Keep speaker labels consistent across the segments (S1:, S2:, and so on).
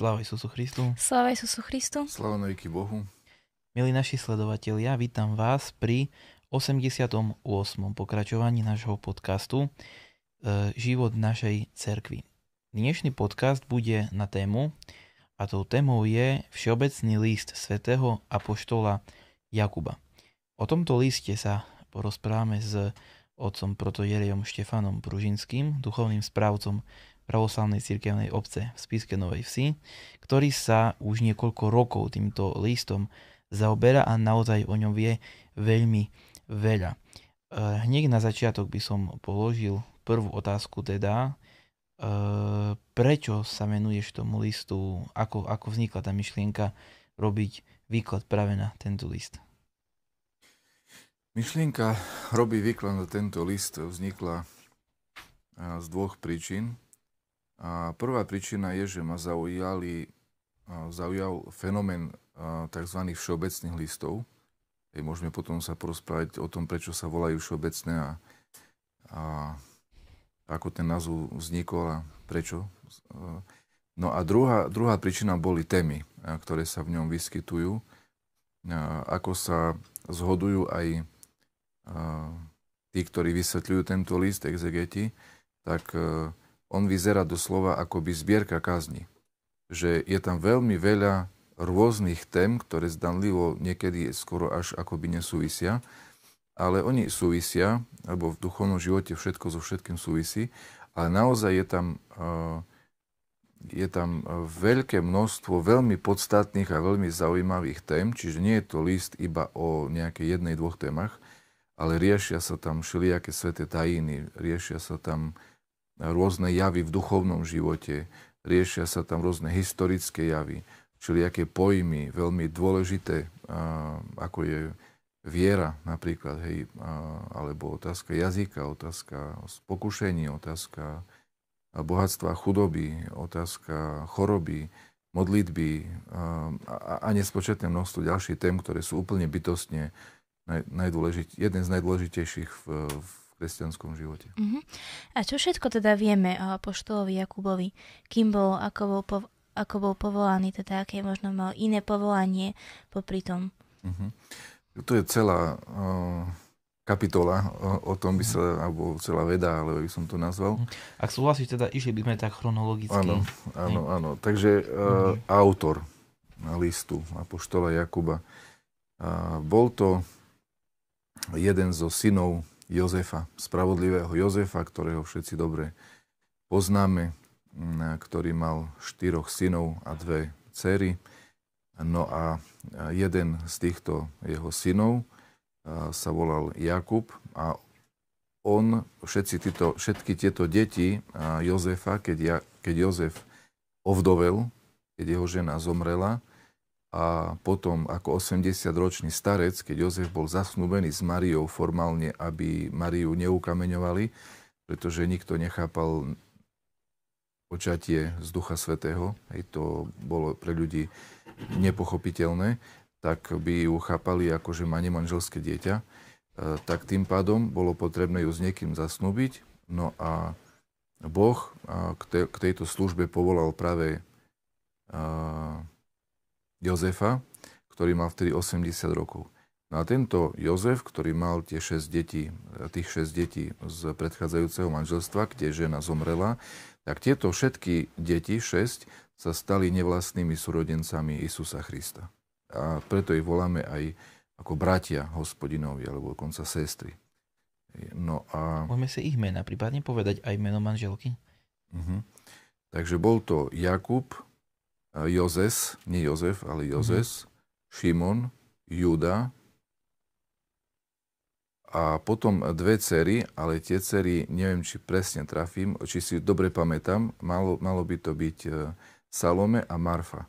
S1: Sláva Isusu Christu. Sláva Isusu Christu. Sláva Noviky Bohu.
S2: Milí naši sledovatelia, vítam vás pri 88. pokračovaní nášho podcastu e, Život našej cerkvy. Dnešný podcast bude na tému a tou témou je Všeobecný list svätého Apoštola Jakuba. O tomto liste sa porozprávame s otcom protojerejom Štefanom Pružinským, duchovným správcom pravoslavnej cirkevnej obce v Spiske Novej Vsi, ktorý sa už niekoľko rokov týmto listom zaoberá a naozaj o ňom vie veľmi veľa. E, hneď na začiatok by som položil prvú otázku teda, e, prečo sa menuješ tomu listu, ako, ako vznikla tá myšlienka robiť výklad práve na tento list?
S1: Myšlienka robiť výklad na tento list vznikla e, z dvoch príčin. A prvá príčina je, že ma zaujali, zaujal fenomén tzv. všeobecných listov. E, môžeme potom sa porozprávať o tom, prečo sa volajú všeobecné a, a ako ten názov vznikol a prečo. No a druhá, druhá príčina boli témy, ktoré sa v ňom vyskytujú, ako sa zhodujú aj tí, ktorí vysvetľujú tento list, exegeti, tak on vyzerá doslova by zbierka kázni. Že je tam veľmi veľa rôznych tém, ktoré zdanlivo niekedy skoro až akoby nesúvisia, ale oni súvisia, alebo v duchovnom živote všetko so všetkým súvisí, ale naozaj je tam, eh, je tam eh, veľké množstvo veľmi podstatných a veľmi zaujímavých tém, čiže nie je to list iba o nejakej jednej, dvoch témach, ale riešia sa tam všelijaké sveté tajiny, riešia sa tam uh, rôzne javy v duchovnom živote, riešia sa tam rôzne historické javy, čili aké pojmy veľmi dôležité, ako je viera napríklad, hej, alebo otázka jazyka, otázka pokušení, otázka bohatstva chudoby, otázka choroby, modlitby a, nespočetné množstvo ďalších tém, ktoré sú úplne bytostne jeden z najdôležitejších v, v kresťanskom živote.
S3: Uh-huh. A čo všetko teda vieme o apoštolovi Jakubovi? Kým bol, ako bol, po, ako bol povolaný, teda aké možno mal iné povolanie popri tom?
S1: Uh-huh. To je celá uh, kapitola, o, o tom by mhm. sa, alebo celá veda, ale by som to nazval.
S2: Ak súhlasíš, teda išli by sme tak chronologicky. Áno, áno,
S1: áno. Takže uh, uh-huh. autor listu Apoštola Jakuba. Uh, bol to jeden zo synov Jozefa, spravodlivého Jozefa, ktorého všetci dobre poznáme, mm, ktorý mal štyroch synov a dve cery. No a jeden z týchto jeho synov sa volal Jakub a on, všetci títo, všetky tieto deti Jozefa, keď, ja, keď Jozef ovdovel, keď jeho žena zomrela, a potom ako 80-ročný starec, keď Jozef bol zasnúbený s Mariou formálne, aby Mariu neukameňovali, pretože nikto nechápal počatie z Ducha Svetého, aj to bolo pre ľudí nepochopiteľné, tak by ju chápali ako, že má nemanželské dieťa. E, tak tým pádom bolo potrebné ju s niekým zasnúbiť. No a Boh a k, te, k tejto službe povolal práve Jozefa, ktorý mal vtedy 80 rokov. No a tento Jozef, ktorý mal tie 6 detí, e, tých 6 detí z predchádzajúceho manželstva, kde žena zomrela, tak tieto všetky deti, 6, sa stali nevlastnými súrodencami Isusa Krista. A preto ich voláme aj ako bratia hospodinovi, alebo dokonca sestry. No a...
S2: Môžeme si ich mena prípadne povedať aj meno manželky?
S1: Uh-huh. Takže bol to Jakub, Jozes, nie Jozef, ale Jozes, mm-hmm. Šimon, Juda a potom dve cery, ale tie cery, neviem, či presne trafím, či si dobre pamätám, malo, malo by to byť e, Salome a Marfa.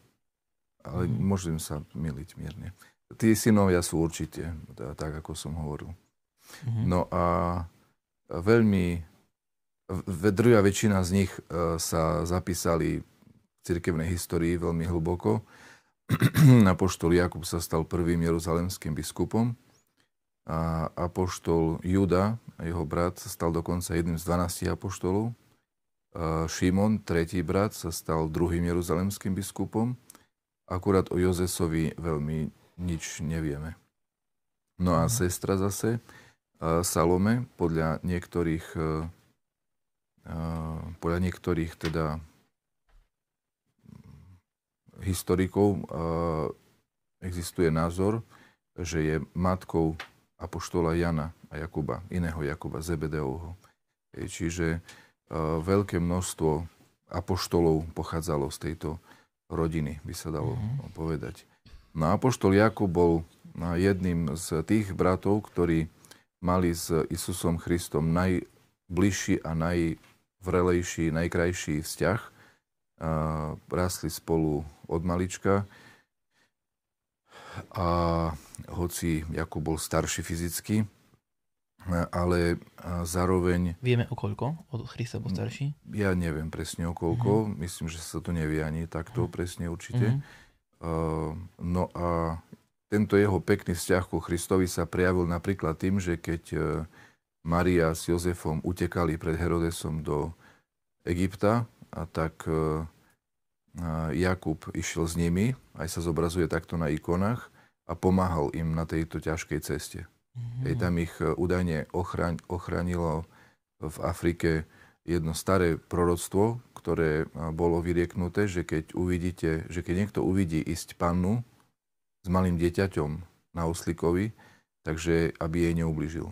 S1: Ale mm-hmm. môžem sa miliť mierne. Tí synovia sú určite, e, tak ako som hovoril. Mm-hmm. No a veľmi, druhá väčšina z nich e, sa zapísali cirkevnej histórii veľmi hlboko. Apoštol Jakub sa stal prvým jeruzalemským biskupom a apoštol Juda a jeho brat sa stal dokonca jedným z 12 apoštolov. Šimon, tretí brat, sa stal druhým jeruzalemským biskupom. Akurát o Jozesovi veľmi nič nevieme. No a mhm. sestra zase, Salome, podľa niektorých, podľa niektorých teda historikov existuje názor, že je matkou apoštola Jana a Jakuba, iného Jakuba, Zebedeovho. E, čiže e, veľké množstvo apoštolov pochádzalo z tejto rodiny, by sa dalo mm-hmm. povedať. No apoštol Jakub bol no, jedným z tých bratov, ktorí mali s Isusom Christom najbližší a najvrelejší, najkrajší vzťah – rastli spolu od malička. A hoci Jakub bol starší fyzicky, ale zároveň...
S2: Vieme o koľko? Od Christa bol starší?
S1: Ja neviem presne o koľko. Mm-hmm. Myslím, že sa to nevie ani takto mhm. presne určite. Mm-hmm. No a tento jeho pekný vzťah ku Christovi sa prejavil napríklad tým, že keď e, Maria s Jozefom utekali pred Herodesom do Egypta, a tak e, e, Jakub išiel s nimi, aj sa zobrazuje takto na ikonách a pomáhal im na tejto ťažkej ceste. Mm-hmm. Hej, tam ich e, údajne ochraň, ochránilo v Afrike jedno staré proroctvo, ktoré bolo vyrieknuté, že keď uvidíte, že keď niekto uvidí ísť pannu s malým dieťaťom na oslikovi, takže aby jej neublížil.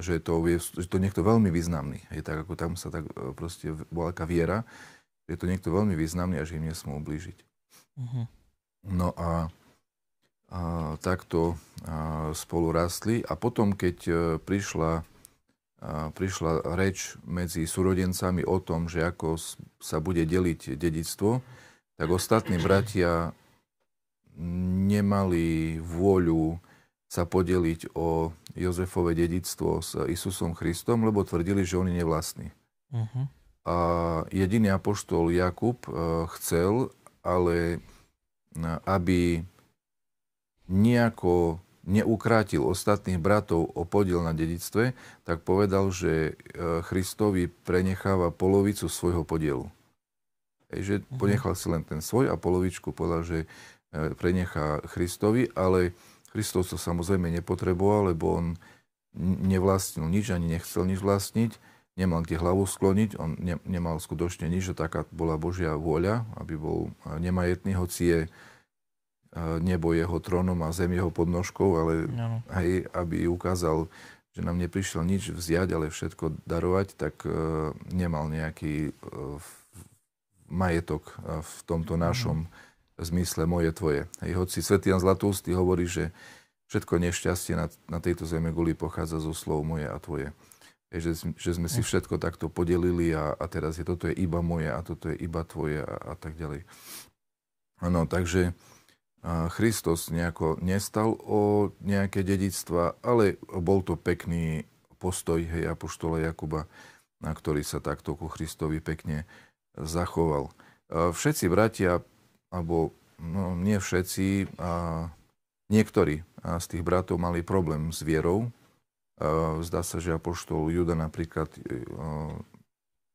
S1: Že to je že to niekto veľmi významný. Je tak, ako tam sa tak proste bola taká viera, je to niekto veľmi významný a že im nesmú ublížiť. Uh-huh. No a, a takto a, spolu rastli a potom, keď a, e, prišla, a, e, prišla reč medzi súrodencami o tom, že ako sa bude deliť dedictvo, tak ostatní bratia nemali vôľu sa podeliť o Jozefove dedictvo s Isusom Christom, lebo tvrdili, že on je nevlastný. Uh-huh. A jediný apoštol Jakub e, chcel, ale e, aby nejako neukrátil ostatných bratov o podiel na dedictve, tak povedal, že e, Christovi prenecháva polovicu svojho podielu. že mhm. ponechal si len ten svoj a polovičku povedal, že prenechá Christovi, ale Christov to samozrejme nepotreboval, lebo on nevlastnil nič, ani nechcel nič vlastniť nemal kde hlavu skloniť, on ne, nemal skutočne nič, že taká bola Božia vôľa, aby bol e, nemajetný, hoci je e, nebo jeho trónom a zem jeho podnožkou, ale no. aj aby ukázal, že nám neprišiel nič vziať, ale všetko darovať, tak e, nemal nejaký majetok v tomto mhm. našom mm. zmysle moje, tvoje. Hej, hoci svätý Jan Zlatústy hovorí, že všetko nešťastie na, na tejto zeme guli pochádza zo slov moje a tvoje že, že sme si všetko takto podelili a, a teraz je toto je iba moje a toto je iba tvoje a, a tak ďalej. Áno, takže a Christos nejako nestal o nejaké dedictva, ale bol to pekný postoj hej, apoštola Jakuba, na ktorý sa takto ku Christovi pekne zachoval. E, všetci bratia, alebo no, nie všetci, a niektorí z tých bratov mali problém s vierou, Eh, zdá sa, že apoštol Juda napríklad eh,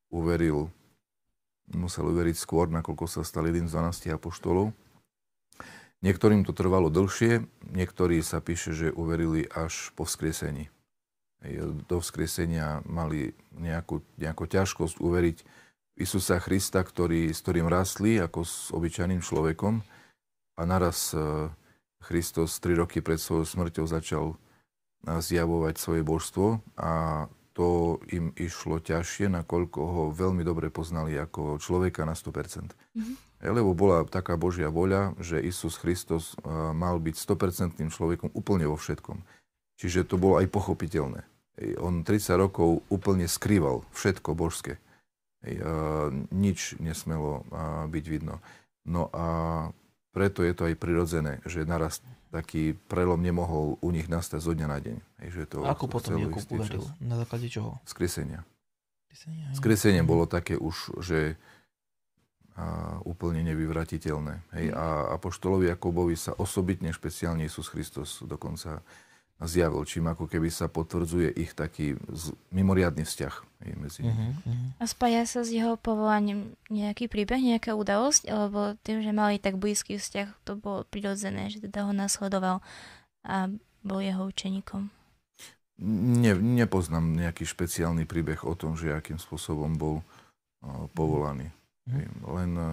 S1: uveril, musel uveriť skôr, nakoľko sa stal jedným z 12 apoštolov. Niektorým to trvalo dlhšie, niektorí sa píše, že uverili až po vzkriesení. Do vzkriesenia mali nejakú, nejakú ťažkosť uveriť Isusa Krista, ktorý, s ktorým rastli ako s obyčajným človekom a naraz Kristus eh, tri roky pred svojou smrťou začal zjavovať svoje božstvo a to im išlo ťažšie, nakoľko ho veľmi dobre poznali ako človeka na 100%. Mm-hmm. Lebo bola taká Božia voľa, že Isus Hristos e, mal byť 100% človekom úplne vo všetkom. Čiže to bolo aj pochopiteľné. On 30 rokov úplne skrýval všetko božské. E, nič nesmelo e, byť vidno. No a preto je to aj prirodzené, že naraz taký prelom nemohol u nich nastať zo dňa na deň. Hej, že to ako potom Jakub uveril? Na základe čoho? Skresenia. Skresenie bolo také už, že a úplne nevyvratiteľné. Hej. Mm. A apoštolovi Jakobovi sa osobitne špeciálne Jezus Kristus dokonca zjavil, čím ako keby sa potvrdzuje ich taký z, mimoriadný vzťah medzi nimi. Mhm, mhm.
S3: A spája sa s jeho povolaním nejaký príbeh, nejaká udalosť, alebo tým, že mali tak blízky vzťah, to bolo prirodzené, že teda ho nasledoval a bol jeho učeníkom.
S1: Ne, nepoznám nejaký špeciálny príbeh o tom, že akým spôsobom bol uh, povolaný. Mm-hmm. Len uh,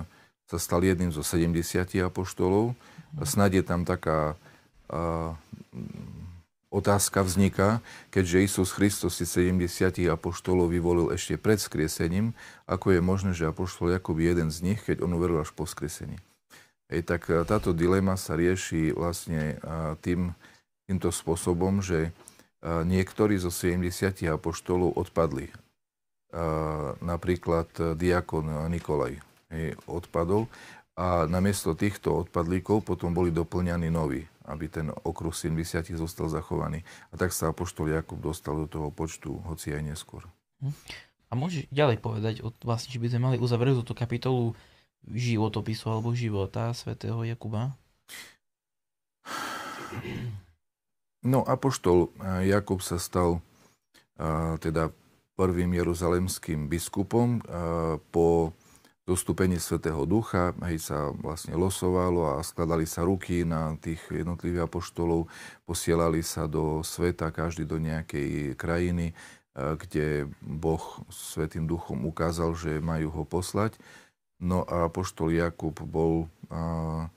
S1: sa stal jedným zo 70 apoštolov. Mm-hmm. Snad je tam taká uh, otázka vzniká, keďže Isus Hristos si 70 apoštolov vyvolil ešte pred skriesením, ako je možné, že apoštol Jakub je jeden z nich, keď on uveril až po skriesení. Ej, tak e, táto dilema sa rieši vlastne e, tým, týmto spôsobom, že e, niektorí zo 70 apoštolov odpadli. Napríklad diakon Nikolaj odpadol a namiesto týchto odpadlíkov potom boli doplňaní noví aby ten okruh 70 zostal zachovaný. A tak sa apoštol Jakub dostal do toho počtu, hoci aj neskôr.
S3: Hm.
S2: A môžeš ďalej povedať, od, vlastne, či by sme mali uzavrieť túto kapitolu životopisu alebo života svätého Jakuba?
S1: No, apoštol eh, Jakub sa stal eh, teda prvým jeruzalemským biskupom eh, po zostúpenie Svetého Ducha, hej, sa vlastne losovalo a skladali sa ruky na tých jednotlivých apoštolov, posielali sa do sveta, každý do nejakej krajiny, e, kde Boh Svetým Duchom ukázal, že majú ho poslať. No a apoštol Jakub bol a,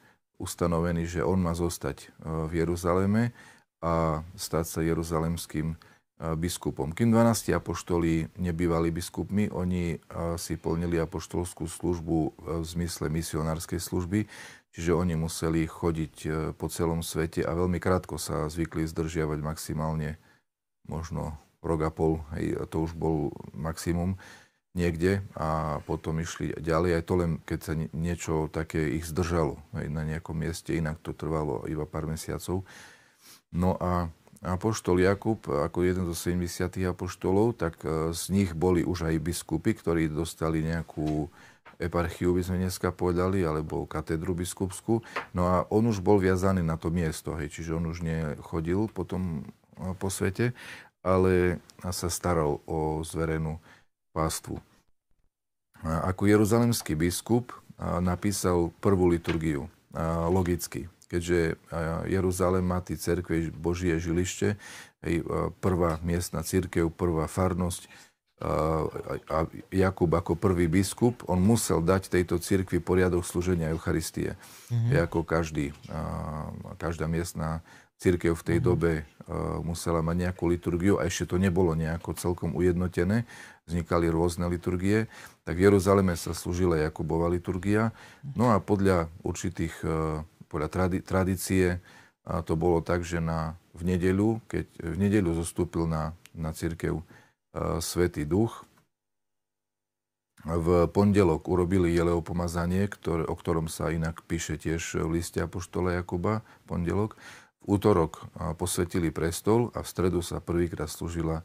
S1: ustanovený, že on má zostať e, v Jeruzaleme a stať sa jeruzalemským E, biskupom. Kým 12 apoštolí nebývali biskupmi, oni e, si plnili apoštolskú službu v zmysle misionárskej služby, čiže oni museli chodiť e, po celom svete a veľmi krátko sa zvykli zdržiavať maximálne možno rok a pol, hej, to už bol maximum niekde a potom išli ďalej. Aj to len, keď sa niečo také ich zdržalo hej, na nejakom mieste, inak to trvalo iba pár mesiacov. No a apoštol Jakub ako jeden zo 70 apoštolov, tak e, z nich boli už aj biskupy, ktorí dostali nejakú eparchiu, by sme dneska povedali, alebo katedru biskupskú. No a on už bol viazaný na to miesto, hej, čiže on už nechodil potom e, po svete, ale sa staral o zverenú pástvu. ako jeruzalemský biskup napísal prvú liturgiu, logicky, keďže Jeruzalém má tie cerkve Božie žilište, hej, prvá miestna církev, prvá farnosť, a Jakub ako prvý biskup, on musel dať tejto cirkvi poriadok slúženia Eucharistie. Mm-hmm. Ako každý, každá miestna církev v tej mm-hmm. dobe musela mať nejakú liturgiu a ešte to nebolo nejako celkom ujednotené. Vznikali rôzne liturgie. Tak v Jeruzaleme sa slúžila Jakubova liturgia. Mhm. No a podľa určitých podľa tradi- tradície a to bolo tak, že na, v nedeľu, keď v nedeľu zostúpil na, na církev e, Svetý Duch, v pondelok urobili jeleho pomazanie, ktoré, o ktorom sa inak píše tiež v liste Apoštola Jakuba, pondelok. V útorok e, posvetili prestol a v stredu sa prvýkrát slúžila e,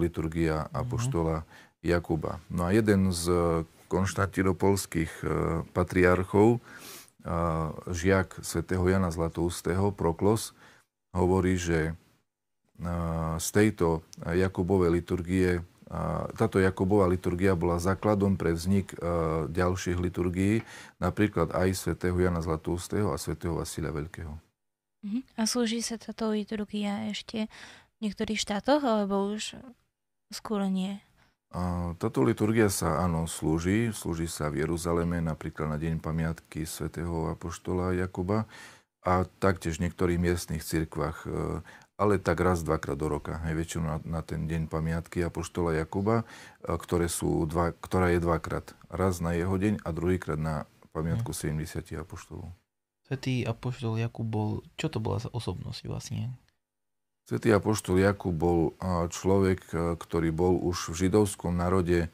S1: liturgia mhm. Apoštola Jakuba. No a jeden z e, konštantinopolských patriarchov, žiak svätého Jana Zlatoustého, Proklos, hovorí, že z tejto Jakubovej liturgie, táto Jakubová liturgia bola základom pre vznik ďalších liturgií, napríklad aj svätého Jana Zlatoustého a svätého Vasilia Veľkého.
S3: Mhm. A slúži sa táto liturgia ešte v niektorých štátoch, alebo už skôr nie?
S1: Táto liturgia sa, áno, slúži. Slúži sa v Jeruzaleme, napríklad na deň pamiatky svätého Apoštola Jakuba a taktiež v niektorých miestnych cirkvách, e, ale tak raz, dvakrát do roka. aj väčšinou na, na ten deň pamiatky Apoštola Jakuba, e, ktoré sú dva, ktorá je dvakrát. Raz na jeho deň a druhýkrát na pamiatku 70 mhm. Apoštolov.
S2: Svetý Apoštol Jakub bol, čo to bola za osobnosť vlastne?
S1: Svetý apoštol Jakub bol človek, ktorý bol už v židovskom národe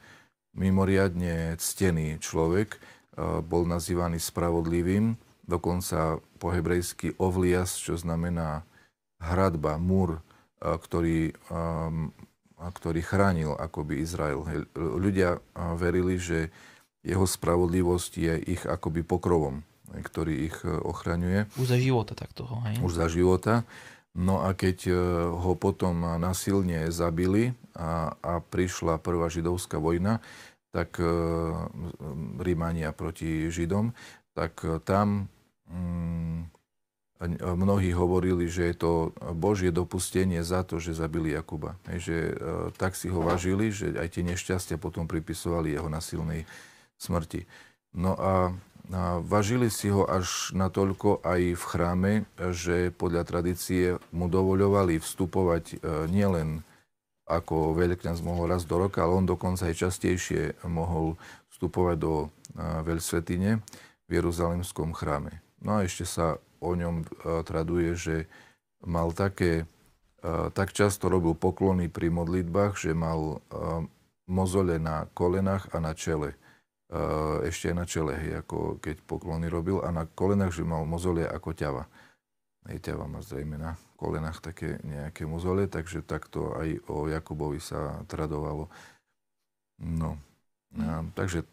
S1: mimoriadne ctený človek, bol nazývaný spravodlivým, dokonca po hebrejsky ovlias, čo znamená hradba, múr, ktorý, ktorý chránil akoby Izrael. Ľudia verili, že jeho spravodlivosť je ich akoby pokrovom, ktorý ich e, ochraňuje. Už za života tak toho, hej? Už za života. No a keď e, ho potom nasilne zabili a, a prišla prvá židovská vojna, tak e, Rímania proti Židom, tak e, tam mm, mnohí hovorili, že je to Božie dopustenie za to, že zabili Jakuba. Hej, že tak si ho vážili, že aj tie nešťastia potom pripisovali jeho nasilnej smrti. No a važili si ho až natoľko aj v chráme, že podľa tradície mu dovoľovali vstupovať e, nielen ako veľkňaz mohol raz do roka, ale on dokonca aj častejšie mohol vstupovať do e, veľsvetine v Jeruzalemskom chráme. No a ešte sa o ňom e, traduje, že mal také, tak často robil poklony pri modlitbách, že mal mozole na kolenách a na čele Eh, ešte aj na čele, hej, ako keď poklony robil a na kolenách, že mal mozolie ako ťava. Hej, ťava má zrejme na kolenách také nejaké mozolie, takže takto aj o Jakubovi sa tradovalo. No, a, takže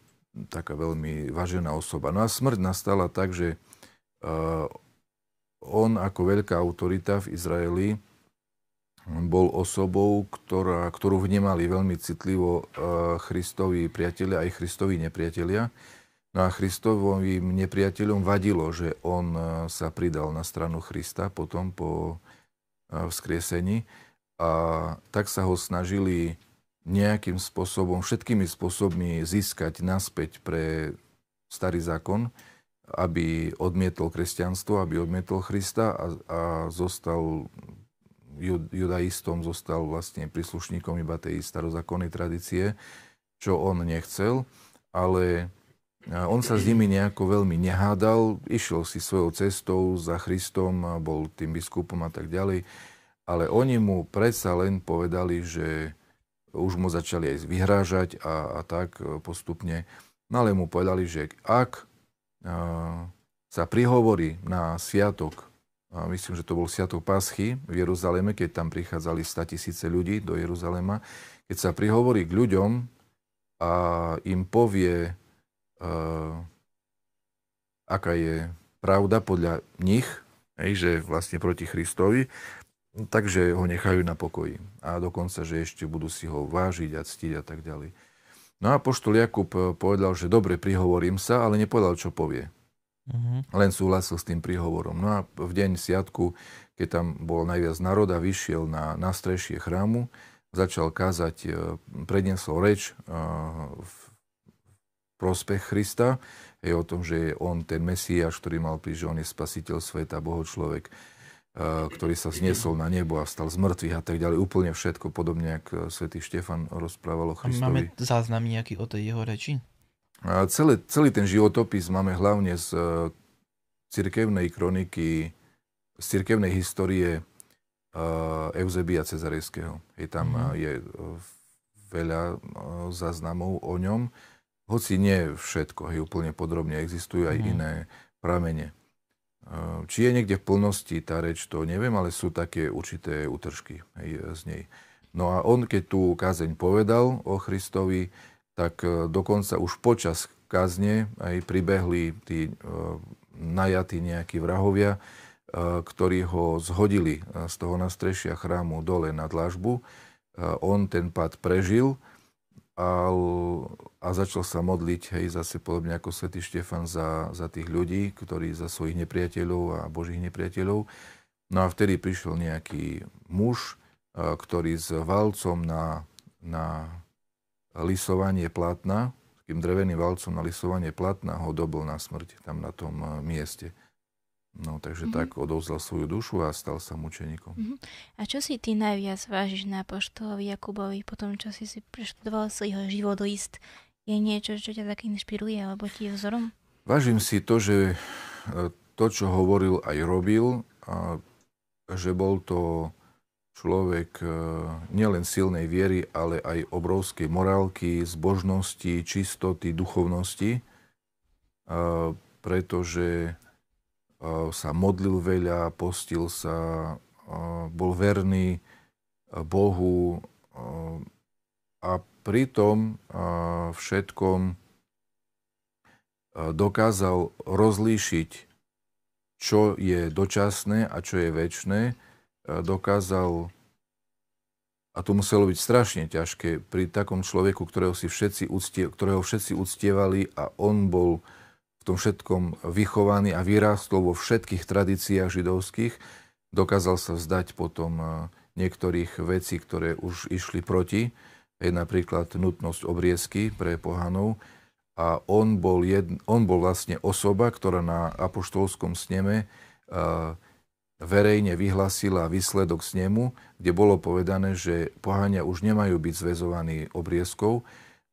S1: taká veľmi vážená osoba. No a smrť nastala tak, že uh, on ako veľká autorita v Izraeli bol osobou, ktorá, ktorú vnímali veľmi citlivo eh, Christovi priatelia aj Christovi nepriatelia. No a Christovým nepriateľom vadilo, že on eh, sa pridal na stranu Krista potom po eh, vzkriesení. A tak sa ho snažili nejakým spôsobom, všetkými spôsobmi získať naspäť pre starý zákon, aby odmietol kresťanstvo, aby odmietol Krista a, a zostal judaistom, zostal vlastne príslušníkom iba tej starozákonnej tradície, čo on nechcel, ale e, on sa s nimi nejako veľmi nehádal, išiel si svojou cestou za Christom bol tým biskupom a tak ďalej, ale oni mu predsa len povedali, že už mu začali aj vyhrážať a, a tak e, postupne, no ale mu povedali, že ak a, e, sa prihovorí na sviatok a myslím, že to bol Sviatok Paschy v Jeruzaleme, keď tam prichádzali 100 tisíce ľudí do Jeruzalema, keď sa prihovorí k ľuďom a im povie, uh, aká je pravda podľa nich, hej, že vlastne proti Christovi, takže ho nechajú na pokoji. A dokonca, že ešte budú si ho vážiť a ctiť a tak ďalej. No a poštol Jakub e, povedal, že dobre, prihovorím sa, ale nepovedal, čo povie. Uh-huh. Len súhlasil s tým príhovorom. No a v deň siatku, keď tam bol najviac národa, vyšiel na, na strešie chrámu, začal kázať, e, predniesol reč e, v prospech Krista, je o tom, že je on ten Mesiáš, ktorý mal prísť, že on je spasiteľ sveta, bohočlovek, e, ktorý sa zniesol na nebo a stal z mŕtvych a tak ďalej. Úplne všetko, podobne ako svätý Štefan rozprával o Kristovi. A máme
S2: záznam nejaký o tej jeho reči?
S1: celé, celý ten životopis máme hlavne z e, cirkevnej kroniky, z cirkevnej histórie e, Eusebia Cezarejského. Je tam mm. je veľa záznamov o ňom, hoci nie všetko, hej, úplne podrobne existujú aj mm. iné pramene. Či je niekde v plnosti tá reč, to neviem, ale sú také určité útržky hej, z nej. No a on, keď tú kázeň povedal o Christovi, tak e, dokonca už počas kazne aj pribehli tí e, najatí nejakí vrahovia, e, ktorí ho zhodili z toho nastrešia chrámu dole na dlažbu. On ten pad prežil a, a začal sa modliť, hej, zase podobne ako svätý Štefan za, za tých ľudí, ktorí za svojich nepriateľov a božích nepriateľov. No a vtedy prišiel nejaký muž, ktorý s valcom na, na lisovanie plátna, tým dreveným valcom na lisovanie platna ho dobil na smrť tam na tom eh, mieste. No, takže mm-hmm. tak odovzdal svoju dušu a stal sa mučeníkom.
S3: Mm-hmm. A čo si ty najviac vážiš na poštovi Jakubovi po tom, čo si si preštudoval svojho jeho životopis? Je niečo, čo ťa tak inšpiruje alebo ti je vzorom?
S1: Vážim si to, že eh, to, čo hovoril, aj robil. A že bol to človek e, nielen silnej viery, ale aj obrovskej morálky, zbožnosti, čistoty, duchovnosti, e, pretože e, sa modlil veľa, postil sa, bol verný Bohu a pritom všetkom dokázal rozlíšiť, čo je dočasné a čo je väčné E, dokázal, a to muselo byť strašne ťažké, pri takom človeku, ktorého, si všetci uctie, ktorého všetci uctievali a on bol v tom všetkom vychovaný a vyrástol vo všetkých tradíciách židovských, dokázal sa vzdať potom e, niektorých vecí, ktoré už išli proti, je napríklad nutnosť obriezky pre pohanov, a on bol, jedn, on bol vlastne osoba, ktorá na apoštolskom sneme uh, verejne vyhlasila výsledok snemu, kde bolo povedané, že pohania už nemajú byť zväzovaní obriezkou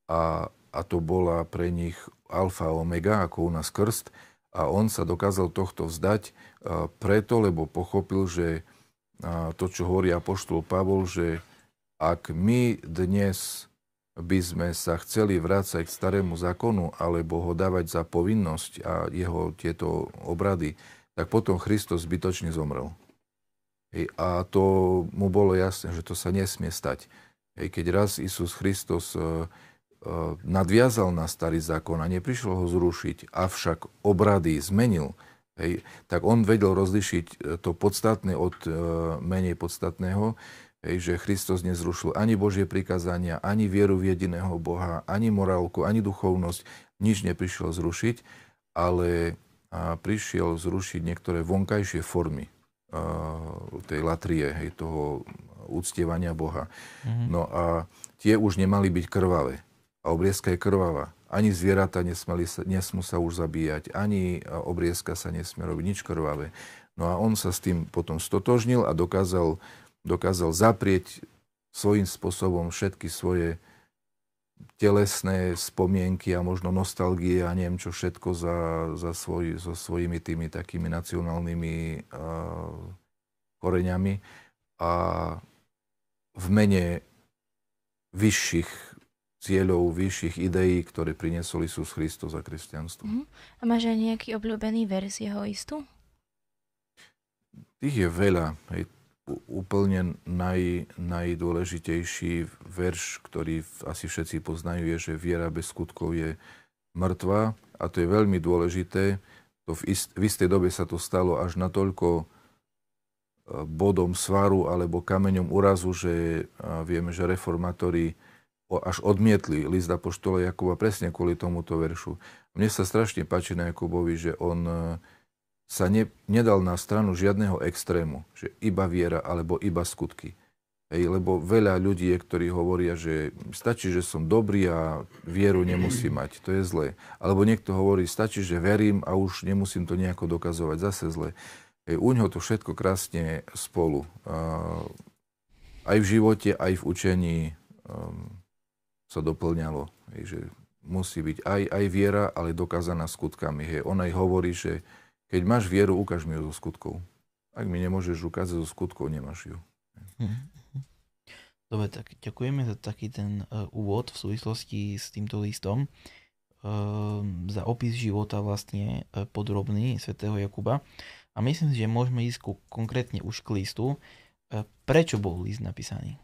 S1: a, a to bola pre nich alfa omega, ako u nás krst. A on sa dokázal tohto vzdať preto, lebo pochopil, že to, čo hovorí apoštol Pavol, že ak my dnes by sme sa chceli vrácať k starému zákonu alebo ho dávať za povinnosť a jeho tieto obrady, tak potom Kristus zbytočne zomrel. Hej, a to mu bolo jasné, že to sa nesmie stať. Hej, keď raz Isus Kristus e, e, nadviazal na starý zákon a neprišiel ho zrušiť, avšak obrady zmenil, hej, tak on vedel rozlišiť e, to podstatné od e, menej podstatného, hej, že Kristus nezrušil ani Božie prikázania, ani vieru v jediného Boha, ani morálku, ani duchovnosť, nič neprišiel zrušiť, ale a prišiel zrušiť niektoré vonkajšie formy uh, tej latrie, hej, toho úctievania Boha. Mm-hmm. No a tie už nemali byť krvavé. A obriezka je krvavá. Ani zvieratá nesmeli, nesmú sa už zabíjať, ani obriezka sa nesmie robiť, nič krvavé. No a on sa s tým potom stotožnil a dokázal, dokázal zaprieť svojím spôsobom všetky svoje telesné spomienky a možno nostalgie a neviem čo všetko za, za svoj, so svojimi tými takými nacionálnymi uh, koreňami a v mene vyšších cieľov, vyšších ideí, ktoré priniesol Isus Christus a kresťanstvo.
S3: Uh-huh. A máš aj nejaký obľúbený vers jeho istú?
S1: Tých je veľa. Hej, úplne naj, najdôležitejší verš, ktorý asi všetci poznajú, je, že viera bez skutkov je mŕtva a to je veľmi dôležité. To v, ist, v istej dobe sa to stalo až natoľko e, bodom svaru alebo kameňom úrazu, že e, vieme, že reformátori až odmietli list poštola Jakuba presne kvôli tomuto veršu. Mne sa strašne páči na Jakubovi, že on e, sa ne, nedal na stranu žiadneho extrému, že iba viera alebo iba skutky. Ej, lebo veľa ľudí, ktorí hovoria, že stačí, že som dobrý a vieru nemusím mať, to je zlé. Alebo niekto hovorí, stačí, že verím a už nemusím to nejako dokazovať, zase zlé. Ej, u ňoho to všetko krásne spolu. Uh, aj v živote, aj v učení um, sa doplňalo. Ej, že musí byť aj, aj viera, ale dokázaná skutkami. Hej, on aj hovorí, že keď máš vieru, ukáž mi ju zo skutkov. Ak mi nemôžeš ukázať zo skutkov, nemáš ju.
S2: Dobre, tak ďakujeme za taký ten uh, úvod v súvislosti s týmto listom. Uh, za opis života vlastne uh, podrobný svätého Jakuba. A myslím si, že môžeme ísť ku, konkrétne už k listu. Uh, prečo bol list napísaný?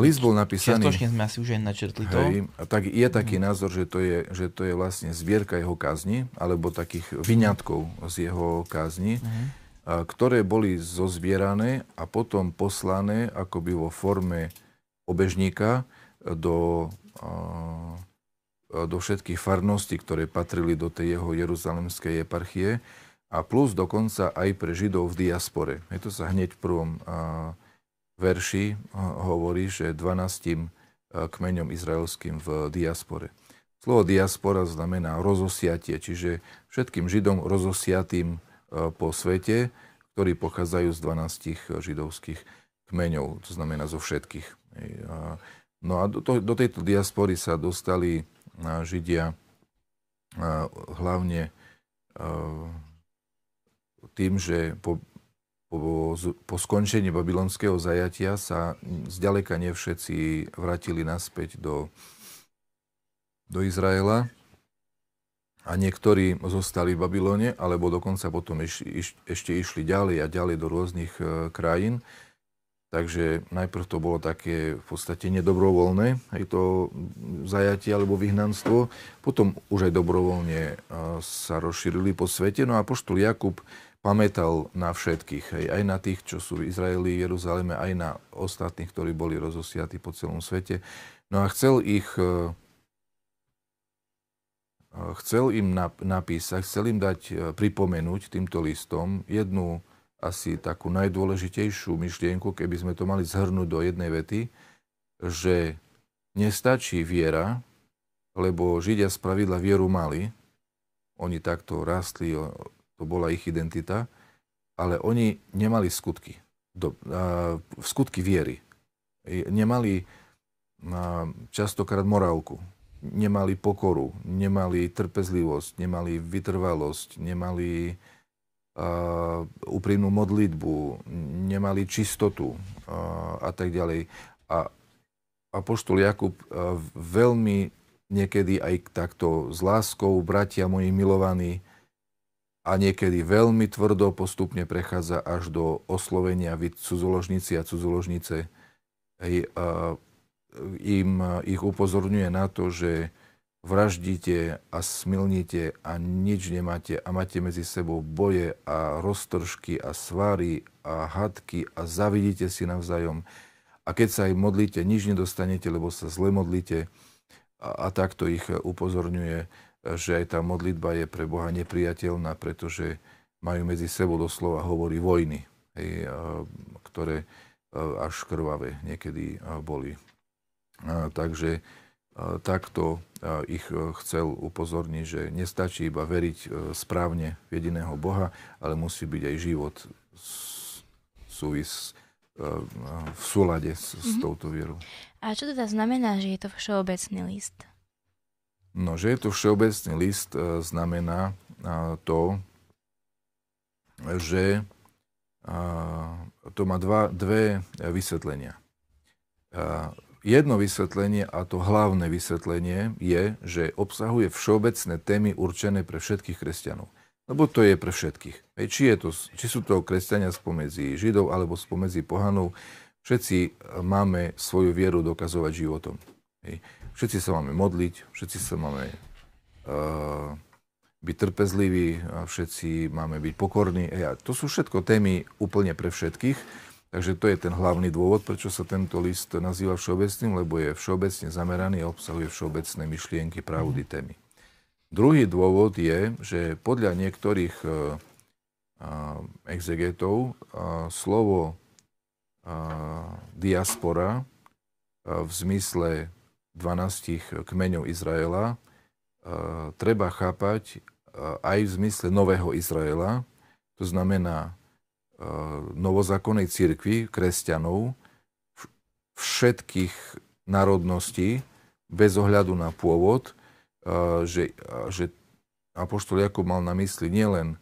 S1: list bol napísaný... Čiastočne sme asi už aj načrtli to. Hej, a tak je taký hmm. názor, že to je, že to je vlastne zvierka jeho kázni, alebo takých vyňatkov z jeho kázni, hmm. a, ktoré boli zozbierané a potom poslané akoby vo forme obežníka do, a, do všetkých farností, ktoré patrili do tej jeho jeruzalemskej eparchie a plus dokonca aj pre Židov v diaspore. Je to sa hneď v prvom a, verši eh, hovorí, že 12 eh, kmeňom izraelským v diaspore. Slovo diaspora znamená rozosiatie, čiže všetkým Židom rozosiatým eh, po svete, ktorí pochádzajú z 12 židovských kmeňov, to znamená zo všetkých. No a do, do tejto diaspory sa dostali Židia hlavne tým, že po po, po skončení babylonského zajatia sa zďaleka nevšetci vrátili naspäť do, do Izraela a niektorí zostali v Babylone, alebo dokonca potom iš, iš, ešte išli ďalej a ďalej do rôznych e, krajín. Takže najprv to bolo také v podstate nedobrovoľné, aj to zajatie alebo vyhnanstvo. Potom už aj dobrovoľne e, sa rozšírili po svete. No a poštol Jakub pamätal na všetkých, hej, aj na tých, čo sú v Izraeli, Jeruzaleme, aj na ostatných, ktorí boli rozosiatí po celom svete. No a chcel ich eh, eh, chcel im napísať, chcel im dať eh, pripomenúť týmto listom jednu asi takú najdôležitejšiu myšlienku, keby sme to mali zhrnúť do jednej vety, že nestačí viera, lebo Židia z pravidla vieru mali, oni takto rastli, to bola ich identita, ale oni nemali skutky, do, a, skutky viery. Nemali a, častokrát morálku, nemali pokoru, nemali trpezlivosť, nemali vytrvalosť, nemali a, úprimnú modlitbu, nemali čistotu a, a tak ďalej. A apoštol Jakub a, veľmi niekedy aj takto s láskou, bratia moji milovaní, a niekedy veľmi tvrdo postupne prechádza až do oslovenia vy cudzoložníci a cudzoložnice. Hej, a im, ich upozorňuje na to, že vraždíte a smilnite a nič nemáte a máte medzi sebou boje a roztržky a svary a hadky a zavidíte si navzájom. A keď sa aj modlíte, nič nedostanete, lebo sa zle modlíte a, a takto ich upozorňuje že aj tá modlitba je pre Boha nepriateľná, pretože majú medzi sebou doslova hovorí vojny, hej, ktoré až krvavé niekedy boli. Takže takto ich e, chcel upozorniť, že nestačí iba veriť e, správne v jediného Boha, ale musí byť aj život súvis e, v súlade s, mm-hmm. s mhm. touto vierou.
S3: A čo teda znamená, že je to všeobecný list?
S1: No, že je to všeobecný list, e, znamená e, to, že e, to má dva, dve vysvetlenia. Jedno vysvetlenie a to hlavné vysvetlenie je, že obsahuje všeobecné témy určené pre všetkých kresťanov. Lebo to je pre všetkých. Či, je to, či sú to kresťania spomedzi židov alebo spomedzi pohanov, všetci máme svoju vieru dokazovať životom. Všetci sa máme modliť, všetci sa máme uh, byť trpezliví, všetci máme byť pokorní. a to sú všetko témy úplne pre všetkých. Takže to je ten hlavný dôvod, prečo sa tento list nazýva všeobecným, lebo je všeobecne zameraný a obsahuje všeobecné myšlienky, pravdy, mhm. témy. Druhý dôvod je, že podľa niektorých uh, exegetov uh, slovo uh, diaspora v zmysle 12 kmeňov Izraela e, treba chápať e, aj v zmysle nového Izraela, to znamená e, novozákonnej církvy, kresťanov všetkých národností bez ohľadu na pôvod, že, že Apoštol Jakub mal na mysli nielen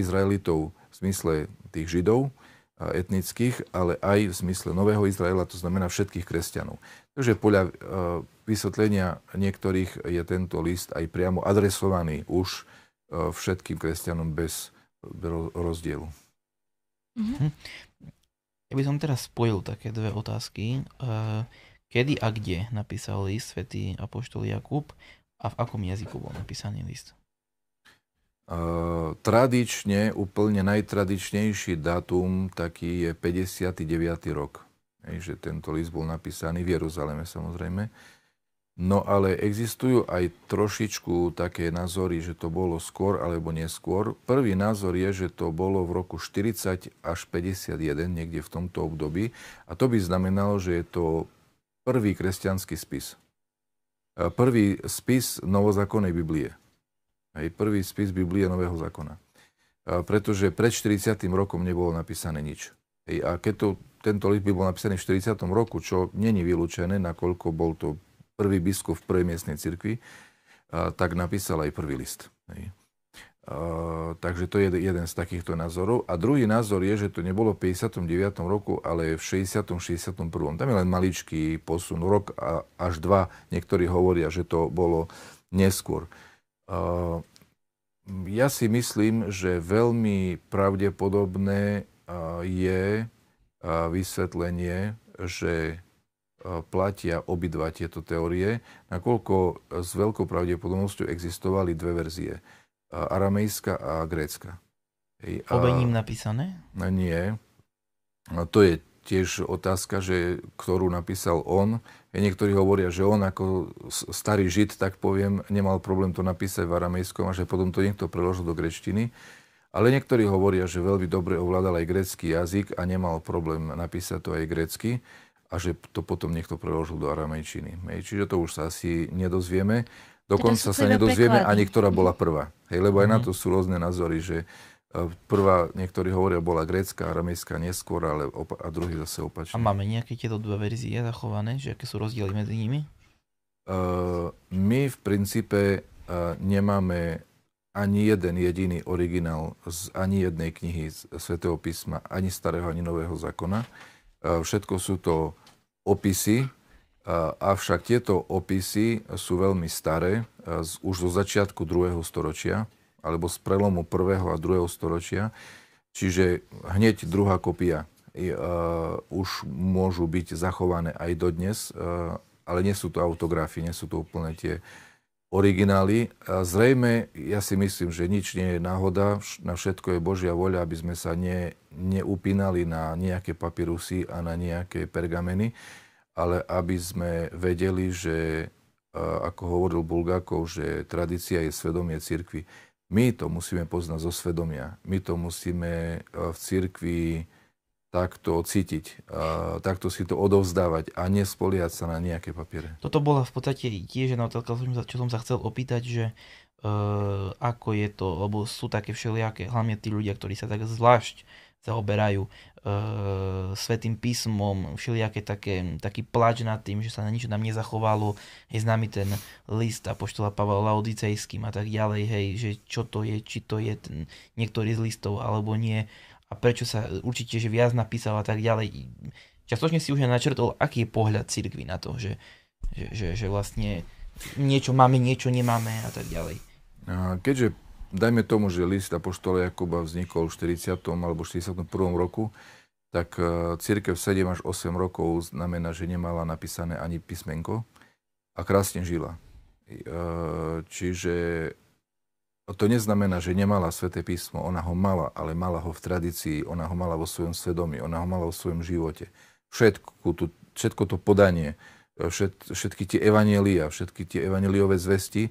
S1: Izraelitov v zmysle tých Židov, etnických, ale aj v zmysle Nového Izraela, to znamená všetkých kresťanov. Takže podľa e, vysvetlenia niektorých je tento list aj priamo adresovaný už e, všetkým kresťanom bez rozdielu.
S3: Mhm.
S2: Ja by som teraz spojil také dve otázky. E, kedy a kde napísal list svätý Apoštol Jakub a v akom jazyku bol napísaný
S1: list? tradične, úplne najtradičnejší datum taký je 59. rok. Ej, že tento list bol napísaný v Jeruzaleme samozrejme. No ale existujú aj trošičku také názory, že to bolo skôr alebo neskôr. Prvý názor je, že to bolo v roku 40 až 51, niekde v tomto období. A to by znamenalo, že je to prvý kresťanský spis. Prvý spis novozákonnej Biblie. Hej, prvý spis Biblie Nového zákona. A pretože pred 40. rokom nebolo napísané nič. Hej, a keď to, tento list by bol napísaný v 40. roku, čo není vylúčené, nakoľko bol to prvý biskup v prvej miestnej cirkvi, tak napísal aj prvý list. Hej. Uh, takže to je jeden z takýchto názorov. A druhý názor je, že to nebolo v 59. roku, ale v 60. 61. Tam je len maličký posun, rok a až dva. Niektorí hovoria, že to bolo neskôr. Eh, ja si myslím, že veľmi pravdepodobné eh, je eh, vysvetlenie, že platia obidva tieto teórie, nakoľko s veľkou pravdepodobnosťou existovali dve verzie. Aramejská a grécka. A... Obe ním napísané? Nie. To je tiež otázka, že, ktorú napísal on Niektorí hovoria, že on ako starý žid, tak poviem, nemal problém to napísať v aramejskom a že potom to niekto preložil do grečtiny. Ale niektorí hovoria, že veľmi dobre ovládal aj grécky jazyk a nemal problém napísať to aj grécky a že to potom niekto preložil do aramejčiny. Čiže to už sa asi nedozvieme. Dokonca sa nedozvieme ani, ktorá bola mhm. prvá. Hej, lebo aj mm. na mhm. to sú rôzne názory, že Prvá, niektorí hovoria, bola grécka, aramejská neskôr, ale opa- a druhý zase opačne. A máme
S2: nejaké tieto dve verzie zachované, že aké sú rozdiely medzi nimi?
S1: Uh, my v princípe uh, nemáme ani jeden jediný originál z ani jednej knihy z svetého písma, ani starého, ani nového zákona. Uh, všetko sú to opisy, avšak tieto opisy sú veľmi staré, z, už zo začiatku druhého storočia alebo z prelomu prvého a druhého storočia. Čiže hneď druhá kopia i, e, uh, už môžu byť zachované aj dodnes, uh, ale nie sú to autografy, nie sú to úplne tie originály. A zrejme, ja si myslím, že nič nie je náhoda, na všetko je Božia voľa, aby sme sa ne, neupínali na nejaké papirusy a na nejaké pergameny, ale aby sme vedeli, že, e, ako hovoril Bulgakov, že tradícia je svedomie cirkvi. My to musíme poznať zo svedomia. My to musíme e, v cirkvi takto cítiť, e, takto si to odovzdávať a nespoliať sa na nejaké papiere.
S2: Toto bola v podstate tiež jedna otázka, čo som sa chcel opýtať, že e, ako je to, lebo sú také všelijaké, hlavne tí ľudia, ktorí sa tak zvlášť zaoberajú E, svetým písmom, všelijaké také, taký plač nad tým, že sa na nič nám nezachovalo. Je známy ten list apoštola Pavla Laodicejským a tak ďalej, hej, že čo to je, či to je ten, niektorý z listov alebo nie a prečo sa určite, že viac napísal a tak ďalej. Častočne si už načrtol, aký je pohľad cirkvy na
S1: to, že, že, že, že
S2: vlastne niečo máme, niečo nemáme a tak ďalej.
S1: Keďže dajme tomu, že list Apoštola Jakuba vznikol v 40. alebo 41. roku, tak e, církev 7 až 8 rokov znamená, že nemala napísané ani písmenko a krásne žila. E, čiže to neznamená, že nemala sväté písmo, ona ho mala, ale mala ho v tradícii, ona ho mala vo svojom svedomí, ona ho mala vo svojom živote. Všetko, všetko to podanie, všet, všetky tie evanelia, všetky tie evaneliové zvesti e,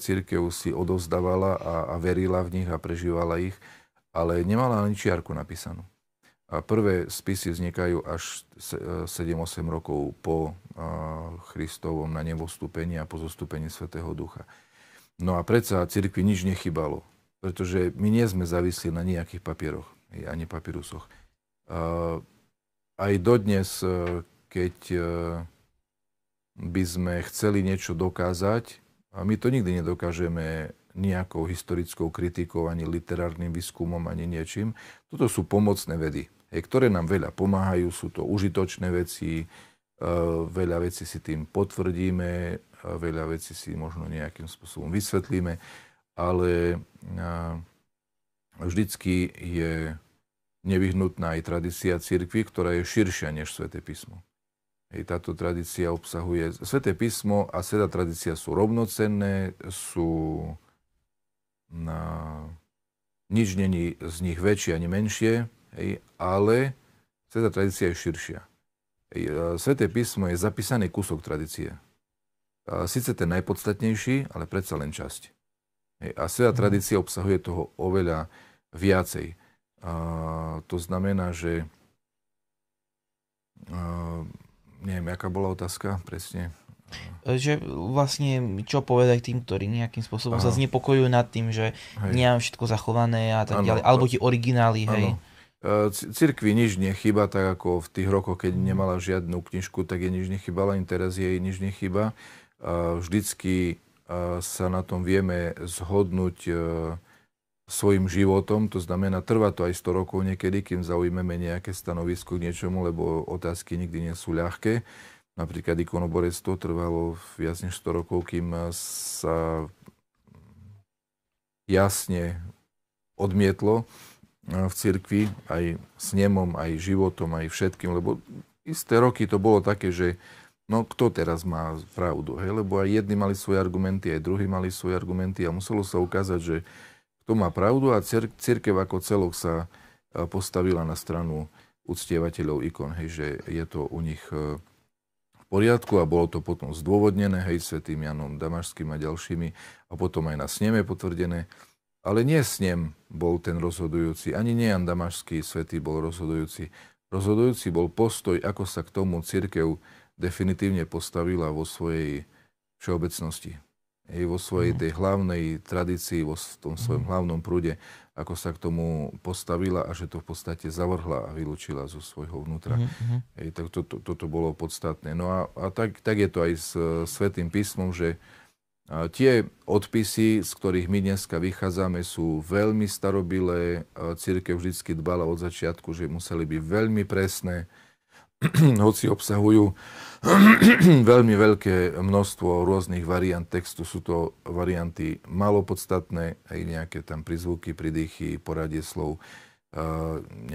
S1: církev si odovzdávala a, a verila v nich a prežívala ich, ale nemala ani čiarku napísanú. A prvé spisy vznikajú až 7-8 e, rokov po e, Christovom na nevostúpení a po zostúpení Svetého Ducha. No a predsa církvi nič nechybalo, pretože my nie sme závislí na nejakých papieroch, ani papirusoch. Aj dodnes, keď by sme chceli niečo dokázať, a my to nikdy nedokážeme nejakou historickou kritikou, ani literárnym výskumom, ani niečím. Toto sú pomocné vedy, ktoré nám veľa pomáhajú, sú to užitočné veci, e, veľa vecí si tým potvrdíme, veľa vecí si možno nejakým spôsobom vysvetlíme, ale vždycky je nevyhnutná aj tradícia církvy, ktorá je širšia než sväté písmo. Hej, táto tradícia obsahuje... Sveté písmo a sveta tradícia sú rovnocenné, sú... Na, nič není z nich väčšie ani menšie, hej, ale sveta tradícia je širšia. Hej, e, sveté písmo je zapísaný kúsok tradície. E, Sice ten najpodstatnejší, ale predsa len časť. Hej, a sveta mhm. tradícia obsahuje toho oveľa viacej. A, e, to znamená, že a, Neviem, aká bola otázka presne.
S2: E, že vlastne čo povedať tým, ktorí nejakým spôsobom Aha. sa znepokojujú nad tým, že hej. nemám všetko zachované a tak ano, ďalej. Alebo ti originály, hej.
S1: Ano. E, cirkvi nič nechyba, tak ako v tých rokoch, keď nemala žiadnu knižku, tak jej nič nechyba, ale teraz jej nič nechyba. E, vždycky sa na tom vieme zhodnúť svojim životom, to znamená, trvá to aj 100 rokov niekedy, kým zaujmeme nejaké stanovisko k niečomu, lebo otázky nikdy nie sú ľahké. Napríklad ikonoborectvo trvalo viac než 100 rokov, kým sa jasne odmietlo e, v cirkvi aj s nemom, aj životom, aj všetkým, lebo isté roky to bolo také, že no kto teraz má pravdu, hej? lebo aj jedni mali svoje argumenty, aj druhí mali svoje argumenty a muselo sa ukázať, že to má pravdu a cir- církev ako celok sa e, postavila na stranu uctievateľov ikon, hej, že je to u nich e, v poriadku a bolo to potom zdôvodnené, hej, svetým Janom Damašským a ďalšími a potom aj na sneme potvrdené. Ale nie snem bol ten rozhodujúci, ani nie Jan Damašský svetý bol rozhodujúci. Rozhodujúci bol postoj, ako sa k tomu církev definitívne postavila vo svojej všeobecnosti i vo svojej mm. tej hlavnej tradícii, vo tom mm. svojom hlavnom prúde, ako sa k tomu postavila a že to v podstate zavrhla a vylúčila zo svojho vnútra. Mm-hmm. mm-hmm. Ej, tak to, to, toto bolo podstatné. No a, a tak, tak je to aj s Svetým písmom, že tie odpisy, z ktorých my dneska vychádzame, sú veľmi starobilé. Církev vždy dbala od začiatku, že museli byť veľmi presné, hoci obsahujú veľmi veľké množstvo rôznych variant textu. Sú to varianty malopodstatné, aj nejaké tam prizvuky, pridýchy, poradie slov, eh,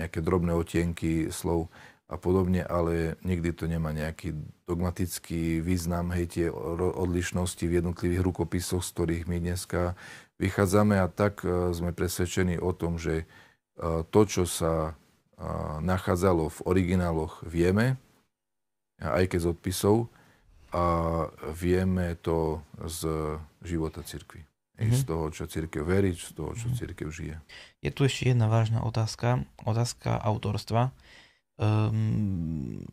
S1: nejaké drobné otienky slov a podobne, ale nikdy to nemá nejaký dogmatický význam, hej, tie odlišnosti v jednotlivých rukopisoch, z ktorých my dneska vychádzame a tak eh, sme presvedčení o tom, že eh, to, čo sa nachádzalo v origináloch, vieme, aj keď z odpisov, a vieme to z života cirkvi. Mm-hmm. Z mhm. toho, čo církev verí, z toho, čo mm-hmm. církev žije.
S2: Je tu ešte jedna vážna otázka, otázka autorstva. Um,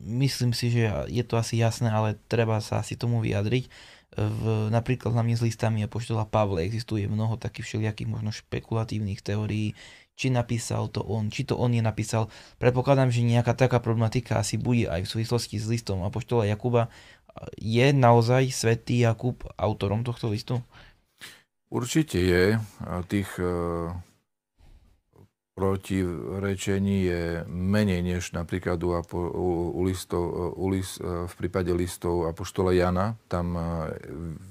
S2: myslím si, že je to asi jasné, ale treba sa asi tomu vyjadriť. V, napríklad mne s listami a poštola Pavla existuje mnoho takých všelijakých možno špekulatívnych teórií, či napísal to on, či to on je napísal. Predpokladám, že nejaká taká problematika asi bude aj v súvislosti s listom Apoštola Jakuba. Je naozaj svätý Jakub autorom tohto listu?
S1: Určite je. Tých e, protirečení je menej než napríklad u, u, listov, u list, e, v prípade listov Apoštola Jana. Tam e,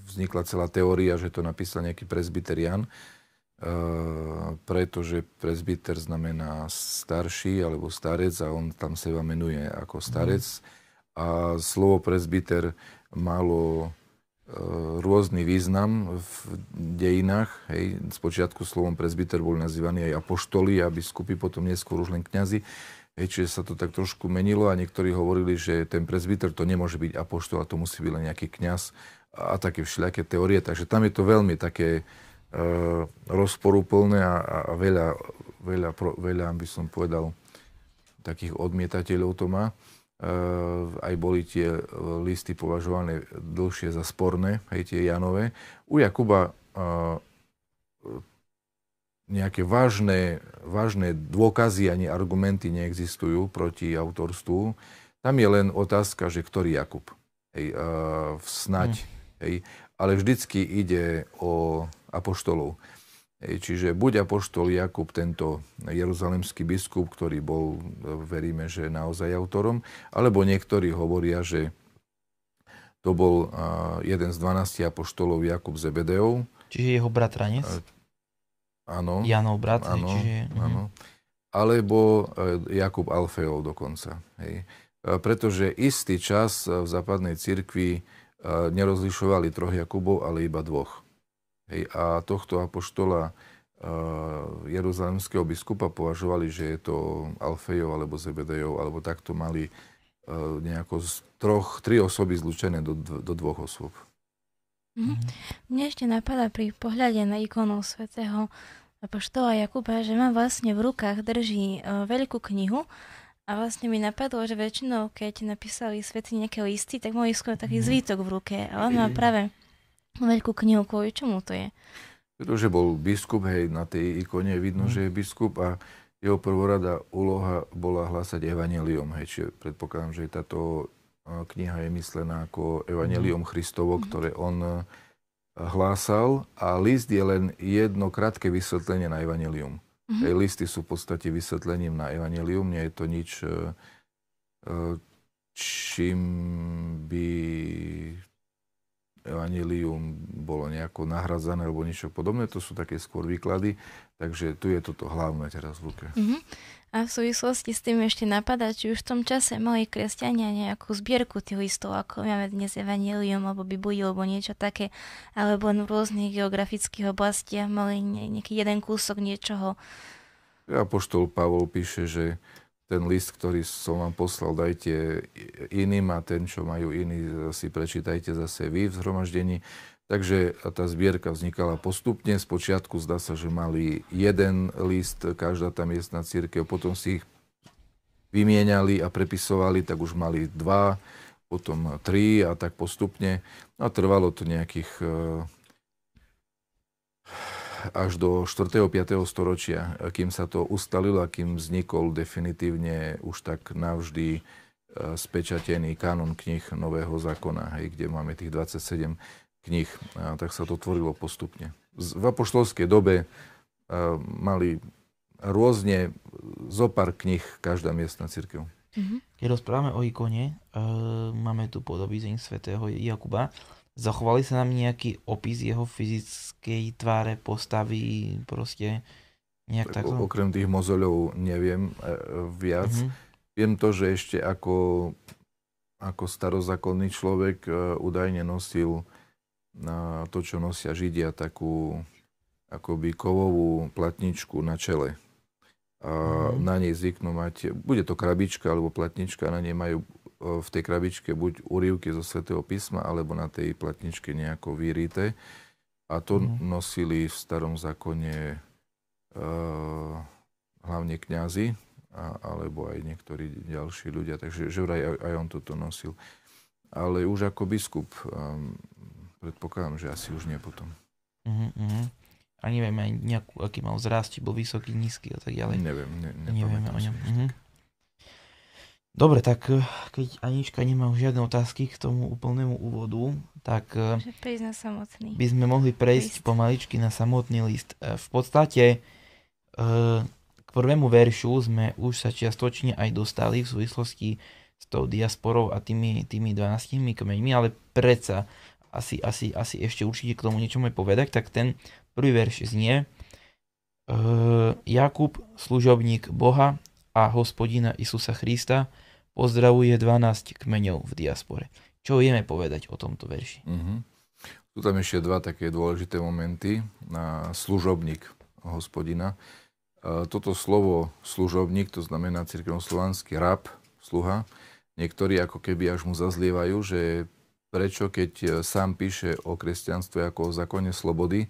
S1: vznikla celá teória, že to napísal nejaký prezbiter Jan Ehm, pretože presbyter znamená starší alebo starec a on tam seba menuje ako mhm. starec. A slovo presbyter malo ehm, rôzny význam v dejinách. Hej. Spočiatku slovom presbyter boli nazývaní aj apoštoli a biskupy, potom neskôr už len kniazy. Hej, čiže sa to tak trošku menilo a niektorí hovorili, že ten presbyter to nemôže byť apoštol a to musí byť len nejaký kňaz a také všelijaké teórie. Takže tam je to veľmi také, Eh, rozporúplné a, a veľa, veľa, veľa, by som povedal, takých odmietateľov to má. Eh, aj boli tie eh, listy považované dlhšie za sporné, hej, tie Janové. U Jakuba nejaké vážne, vážne dôkazy ani argumenty neexistujú proti autorstvu. Tam je len otázka, že ktorý Jakub. Hej, uh, snať. Mm. Hej. Ale vždycky ide o apoštolov. Čiže buď apoštol Jakub, tento jeruzalemský biskup, ktorý bol, e, veríme, že naozaj autorom, alebo niektorí hovoria, že to bol e, jeden z 12 apoštolov Jakub Zebedeov.
S2: Čiže jeho bratranec? E, áno. Janov brat. Áno, čiže...
S1: áno. Mhm. Alebo Jakub Alfeov dokonca. Hej. Pretože istý čas v západnej cirkvi nerozlišovali troch Jakubov, ale iba dvoch. Hej, a tohto apoštola e, jeruzalemského biskupa považovali, že je to Alfejov alebo Zebedejov, alebo takto mali e, nejako z troch, tri osoby zlučené do, do dvoch osôb. Mm-hmm.
S3: Mne ešte napadá pri pohľade na ikonu svätého Apoštola Jakuba, že má vlastne v rukách drží e, veľkú knihu a vlastne mi napadlo, že väčšinou, keď napísali svety nejaké listy, tak mohli skôr taký mm-hmm. zvítok v ruke, ale on má mhm. práve veľkú knihu, kvôli čomu to je?
S1: Pretože bol biskup, hej, na tej ikone vidno, mm. že je biskup a jeho prvorada úloha bola hlásať evanelium, hej, čiže predpokladám, že táto kniha je myslená ako evanelium mm. Christovo, mm. ktoré on hlásal a list je len jedno krátke vysvetlenie na evanelium. mm Hej, listy sú v podstate vysvetlením na evanelium, nie je to nič, e, e, čím by evanílium bolo nejako nahradzané alebo niečo podobné. To sú také skôr výklady, takže tu je toto hlavné teraz v ruke.
S3: Mm-hmm. A v súvislosti s tým ešte napadá, či už v tom čase mali kresťania nejakú zbierku tých listov, ako máme dnes evanílium alebo Bibliu alebo niečo také, alebo v rôznych geografických oblastiach mali nejaký jeden kúsok niečoho.
S1: Apoštol Pavol píše, že ten list, ktorý som vám poslal, dajte iným a ten, čo majú iní, si prečítajte zase vy v zhromaždení. Takže tá zbierka vznikala postupne. Spočiatku zdá sa, že mali jeden list, každá tá miestna církev, potom si ich vymieniali a prepisovali, tak už mali dva, potom tri a tak postupne. No a trvalo to nejakých eh, až do 4. 5. storočia, kým sa to ustalilo a kým vznikol definitívne už tak navždy e, spečatený kanon knih Nového zákona, hej, kde máme tých 27 knih, tak sa to tvorilo postupne. V apoštolskej dobe e, mali rôzne e, zopár knih každá miestna církev.
S2: Mhm. Keď rozprávame o ikone, máme tu podobizeň svätého Jakuba, Zachovali sa nám nejaký opis jeho fyzickej tváre, postavy, proste nejak tak. Takto?
S1: Okrem tých mozoľov neviem e, e, viac. Mm-hmm. Viem to, že ešte ako, ako starozákonný človek e, údajne nosil na to, čo nosia Židia, takú akoby kovovú platničku na čele. A mm-hmm. na nej zvyknú mať, bude to krabička alebo platnička, na nej majú v tej krabičke buď úrivky zo svätého písma, alebo na tej platničke nejako vyrité. A to mm. nosili v starom zákone e, hlavne kňazi, alebo aj niektorí ďalší ľudia. Takže že vraj aj, aj on toto nosil. Ale už ako biskup, um, predpokladám, že asi už nie potom.
S2: Mm-hmm. A neviem aj nejakú, aký mal zrásti, bol vysoký, nízky a tak ďalej. Neviem, ne, nepamätám nevieme o ňom. Mhm. Dobre, tak eh, keď Anička nemá už žiadne otázky k tomu úplnému úvodu, tak
S3: eh, na samotný. by sme mohli prejsť list.
S2: pomaličky na samotný list. Eh, v podstate k prvému veršu sme už sa čiastočne aj dostali v súvislosti s tou diasporou a tými, tými 12 kmeňmi, ale predsa asi, asi, asi ešte určite k tomu niečo môj povedať, tak ten prvý verš znie Jakub, služobník Boha a hospodina Isusa Krista, pozdravuje 12 kmeňov v diaspore. Čo vieme
S1: povedať o tomto verši? Mhm. Uh-huh. Sú tam ešte dva také dôležité momenty na služobník hospodina. E, toto slovo služobník, to znamená cirkevnoslovanský rab, sluha, niektorí ako keby až mu zazlievajú, že prečo keď e, sám píše o kresťanstve ako o zákone slobody, e,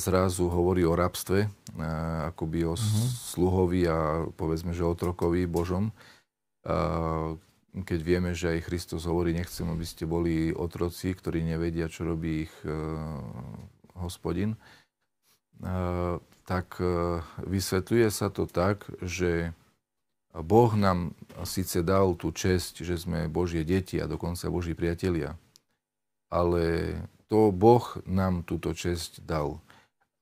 S1: zrazu hovorí o rabstve, akoby o mhm. sluhovi a povedzme, že trokovi Božom. Ehm, keď vieme, že aj Kristus hovorí, nechcem, aby ste boli otroci, ktorí nevedia, čo robí ich ehm, hospodin, ehm, tak vysvetľuje sa to tak, že Boh nám síce dal tú česť, že sme Božie deti a dokonca Boží priatelia, ale to Boh nám túto česť dal.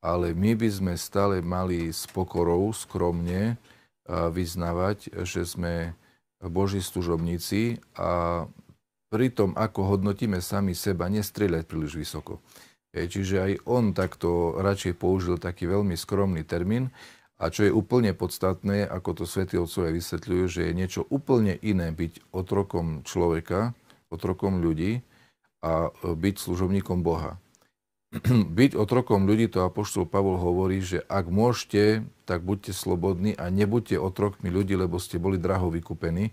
S1: Ale my by sme stále mali s pokorou, skromne vyznavať, že sme Boží služobníci a pri tom, ako hodnotíme sami seba, nestrieľať príliš vysoko. E, čiže aj on takto radšej použil taký veľmi skromný termín a čo je úplne podstatné, ako to svätí otcovia vysvetľujú, že je niečo úplne iné byť otrokom človeka, otrokom ľudí a e, byť služobníkom Boha. byť otrokom ľudí, to Apoštol Pavol hovorí, že ak môžete, tak buďte slobodní a nebuďte otrokmi ľudí, lebo ste boli draho vykúpení.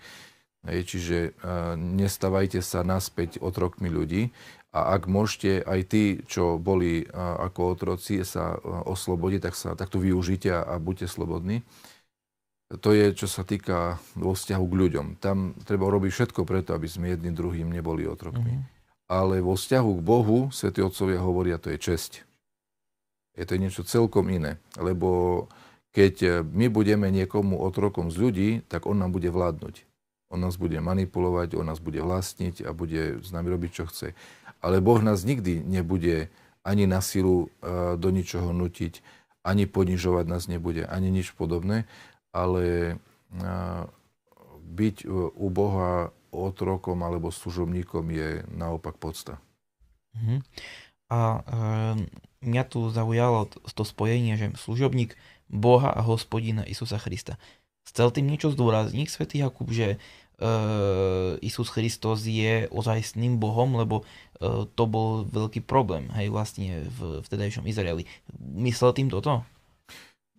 S1: Hej, čiže e, nestávajte sa naspäť otrokmi ľudí. A ak môžete aj tí, čo boli e, ako otroci, sa e, oslobodiť, tak, sa, tak to využite a, a buďte slobodní. To je, čo sa týka vo vzťahu k ľuďom. Tam treba robiť všetko preto, aby sme jedným druhým neboli otrokmi. Mm-hmm ale vo vzťahu k Bohu svätí Otcovia hovoria, to je česť. Je to niečo celkom iné, lebo keď my budeme niekomu otrokom z ľudí, tak on nám bude vládnuť. On nás bude manipulovať, on nás bude vlastniť a bude s nami robiť, čo chce. Ale Boh nás nikdy nebude ani na silu e, do ničoho nutiť, ani ponižovať nás nebude, ani nič podobné, ale e, byť u Boha otrokom alebo služobníkom je naopak podsta.
S2: Uh-huh. A e, mňa tu zaujalo to spojenie, že služobník Boha a hospodina Isusa Krista. Chcel tým niečo zdôrazniť, svätý Jakub, že uh, Isus Hristos je ozajstným Bohom, lebo uh, to bol veľký problém, hej, vlastne v vtedajšom Izraeli. Myslel tým toto?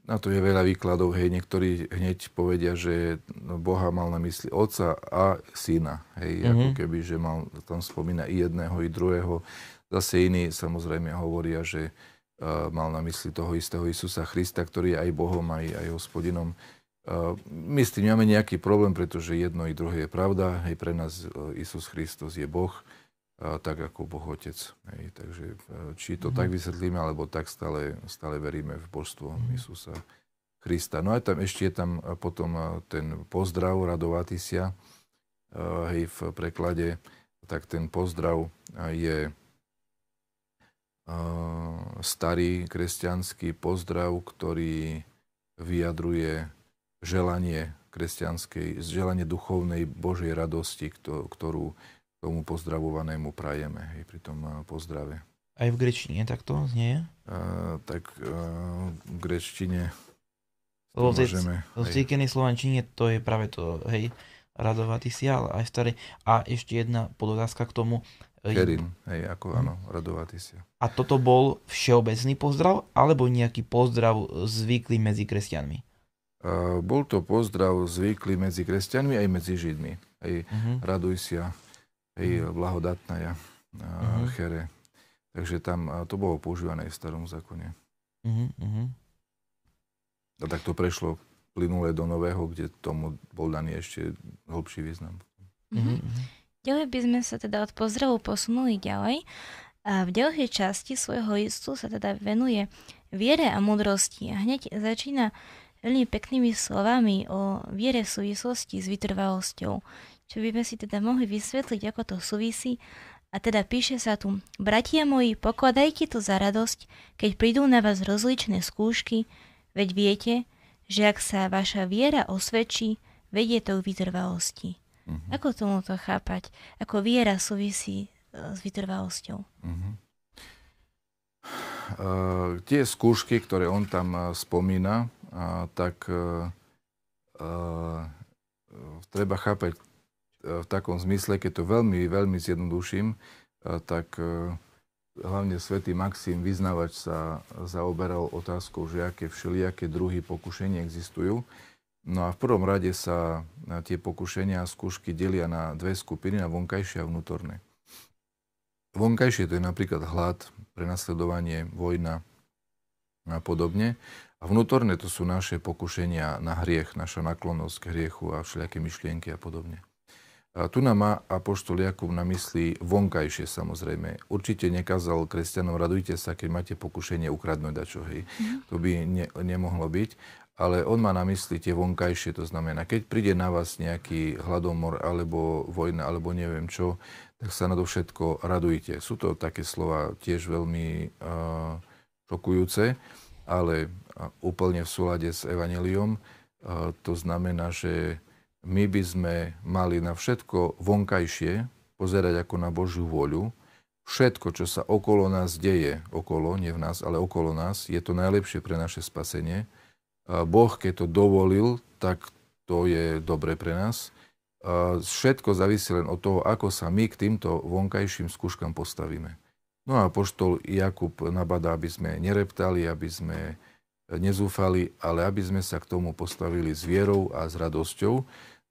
S1: Na to je veľa výkladov, hej, niektorí hneď povedia, že no, Boha mal na mysli otca a syna, hej, mm-hmm. ako mhm. keby, že mal, tam spomína i jedného, i druhého. Zase iní samozrejme hovoria, že uh, mal na mysli toho istého Isusa Krista, ktorý je aj Bohom, aj, aj hospodinom. Uh, my s tým nemáme nejaký problém, pretože jedno i druhé je pravda, hej, pre nás uh, Isus Kristus je Boh, tak ako Boh Otec. Hej. Takže e, či to mm. tak vysvetlíme, alebo tak stále, stále veríme v božstvo mm. Isusa Krista. No a tam ešte je tam e, potom e, ten pozdrav, radovatý hej, v preklade, tak ten pozdrav je starý kresťanský pozdrav, ktorý vyjadruje želanie kresťanskej, želanie duchovnej Božej radosti, ktorú tomu pozdravovanému prajeme, hej, pri tom eh, pozdrave.
S2: Aj v grečtine takto znie?
S1: Uh, tak uh, v grečtine lebo v tej, v
S2: tej slovančine to je práve to, hej, radovatý ale aj starý. A ešte jedna podotázka k tomu.
S1: Kerin, hej, ako hm. áno, radovatý si.
S2: A toto bol všeobecný pozdrav, alebo nejaký
S1: pozdrav zvyklý medzi kresťanmi? Uh, bol to pozdrav zvyklý medzi kresťanmi aj medzi židmi. Aj uh-huh. Mhm. raduj sa, Hej, mhm. blahodatná ja, mm-hmm. chere. Takže tam to bolo používané v starom zákone.
S3: Mm-hmm.
S1: A tak to prešlo plynule do nového, kde tomu bol daný ešte hlbší význam. Mm-hmm.
S3: Ďalej by sme sa teda od pozdravu posunuli ďalej. A v ďalšej časti svojho listu sa teda venuje viere a múdrosti. A hneď začína veľmi peknými slovami o viere v súvislosti s vytrvalosťou čo by sme si teda mohli vysvetliť, ako to súvisí. A teda píše sa tu, bratia moji, pokladajte to za radosť, keď prídu na vás rozličné skúšky, veď viete, že ak sa vaša viera osvedčí, vedie to k vytrvalosti. Uh-huh. Ako tomu to chápať? Ako viera súvisí e, s vytrvalosťou?
S1: Uh-huh. Uh, tie skúšky, ktoré on tam e, spomína, uh, tak uh, treba chápať v takom zmysle, keď to veľmi, veľmi zjednoduším, eh, tak eh, hlavne svätý Maxim Vyznavač sa zaoberal otázkou, že aké všelijaké druhy pokušenia existujú. No a v prvom rade sa eh, tie pokušenia a skúšky delia na dve skupiny, na vonkajšie a vnútorné. Vonkajšie to je napríklad hlad, prenasledovanie, vojna a podobne. A vnútorné to sú naše pokušenia na hriech, naša naklonosť k hriechu a všelijaké myšlienky a podobne. A tu nám má apoštol Jakub na mysli vonkajšie samozrejme. Určite nekázal kresťanom, radujte sa, keď máte pokušenie ukradnúť dačo, hej. Mhm. To by ne, nemohlo byť. Ale on má na mysli tie vonkajšie, to znamená, keď príde na vás nejaký hladomor alebo vojna alebo neviem čo, tak sa na to všetko radujte. Sú to také slova tiež veľmi uh, šokujúce, ale úplne v súlade s evaneliom. Uh, to znamená, že my by sme mali na všetko vonkajšie pozerať ako na Božiu voľu. Všetko, čo sa okolo nás deje, okolo, nie v nás, ale okolo nás, je to najlepšie pre naše spasenie. Boh, keď to dovolil, tak to je dobre pre nás. Všetko závisí len od toho, ako sa my k týmto vonkajším skúškam postavíme. No a poštol Jakub nabada, aby sme nereptali, aby sme nezúfali, ale aby sme sa k tomu postavili s vierou a s radosťou.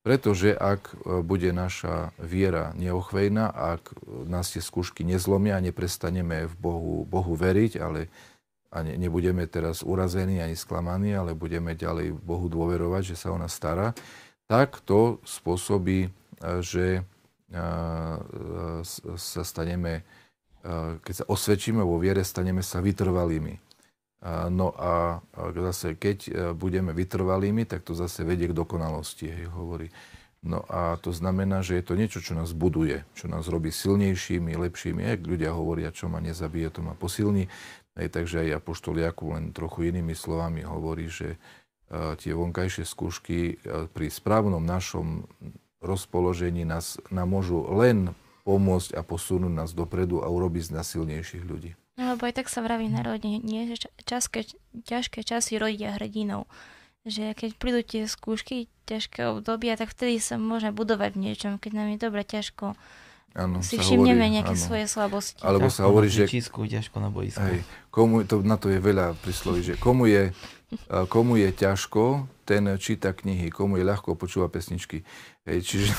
S1: Pretože ak e, bude naša viera neochvejná, ak e, nás tie skúšky nezlomia a neprestaneme v Bohu, Bohu veriť, ale a ne, nebudeme teraz urazení ani sklamaní, ale budeme ďalej Bohu dôverovať, že sa o nás stará, tak to spôsobí, e, že sa staneme, keď sa osvedčíme vo viere, staneme sa vytrvalými. No a zase, keď e, budeme vytrvalými, tak to zase vedie k dokonalosti, hej, hovorí. No a to znamená, že je to niečo, čo nás buduje, čo nás robí silnejšími, lepšími. Ak ľudia hovoria, čo ma nezabije, to ma posilní. Hej, takže aj Apoštol Jakub len trochu inými slovami hovorí, že e, tie vonkajšie skúšky e, pri správnom našom rozpoložení nás, nám môžu len pomôcť a posunúť nás dopredu a urobiť z nás silnejších ľudí.
S3: No lebo aj tak sa vraví na rodine, nie, že keď, ťažké časy rodia hrdinou. Že keď prídu tie skúšky ťažké obdobia, tak vtedy sa môže budovať v niečom, keď nám je dobre ťažko. Ano, si všimneme hovorí, nejaké ano. svoje slabosti. Alebo
S1: ťažko sa hovorí, že... Ťažko na boisku. Hej, komu, to, na to je veľa prísloví, že komu je E, komu je ťažko, ten číta knihy, komu je ľahko, počúva pesničky. Hej, čiže,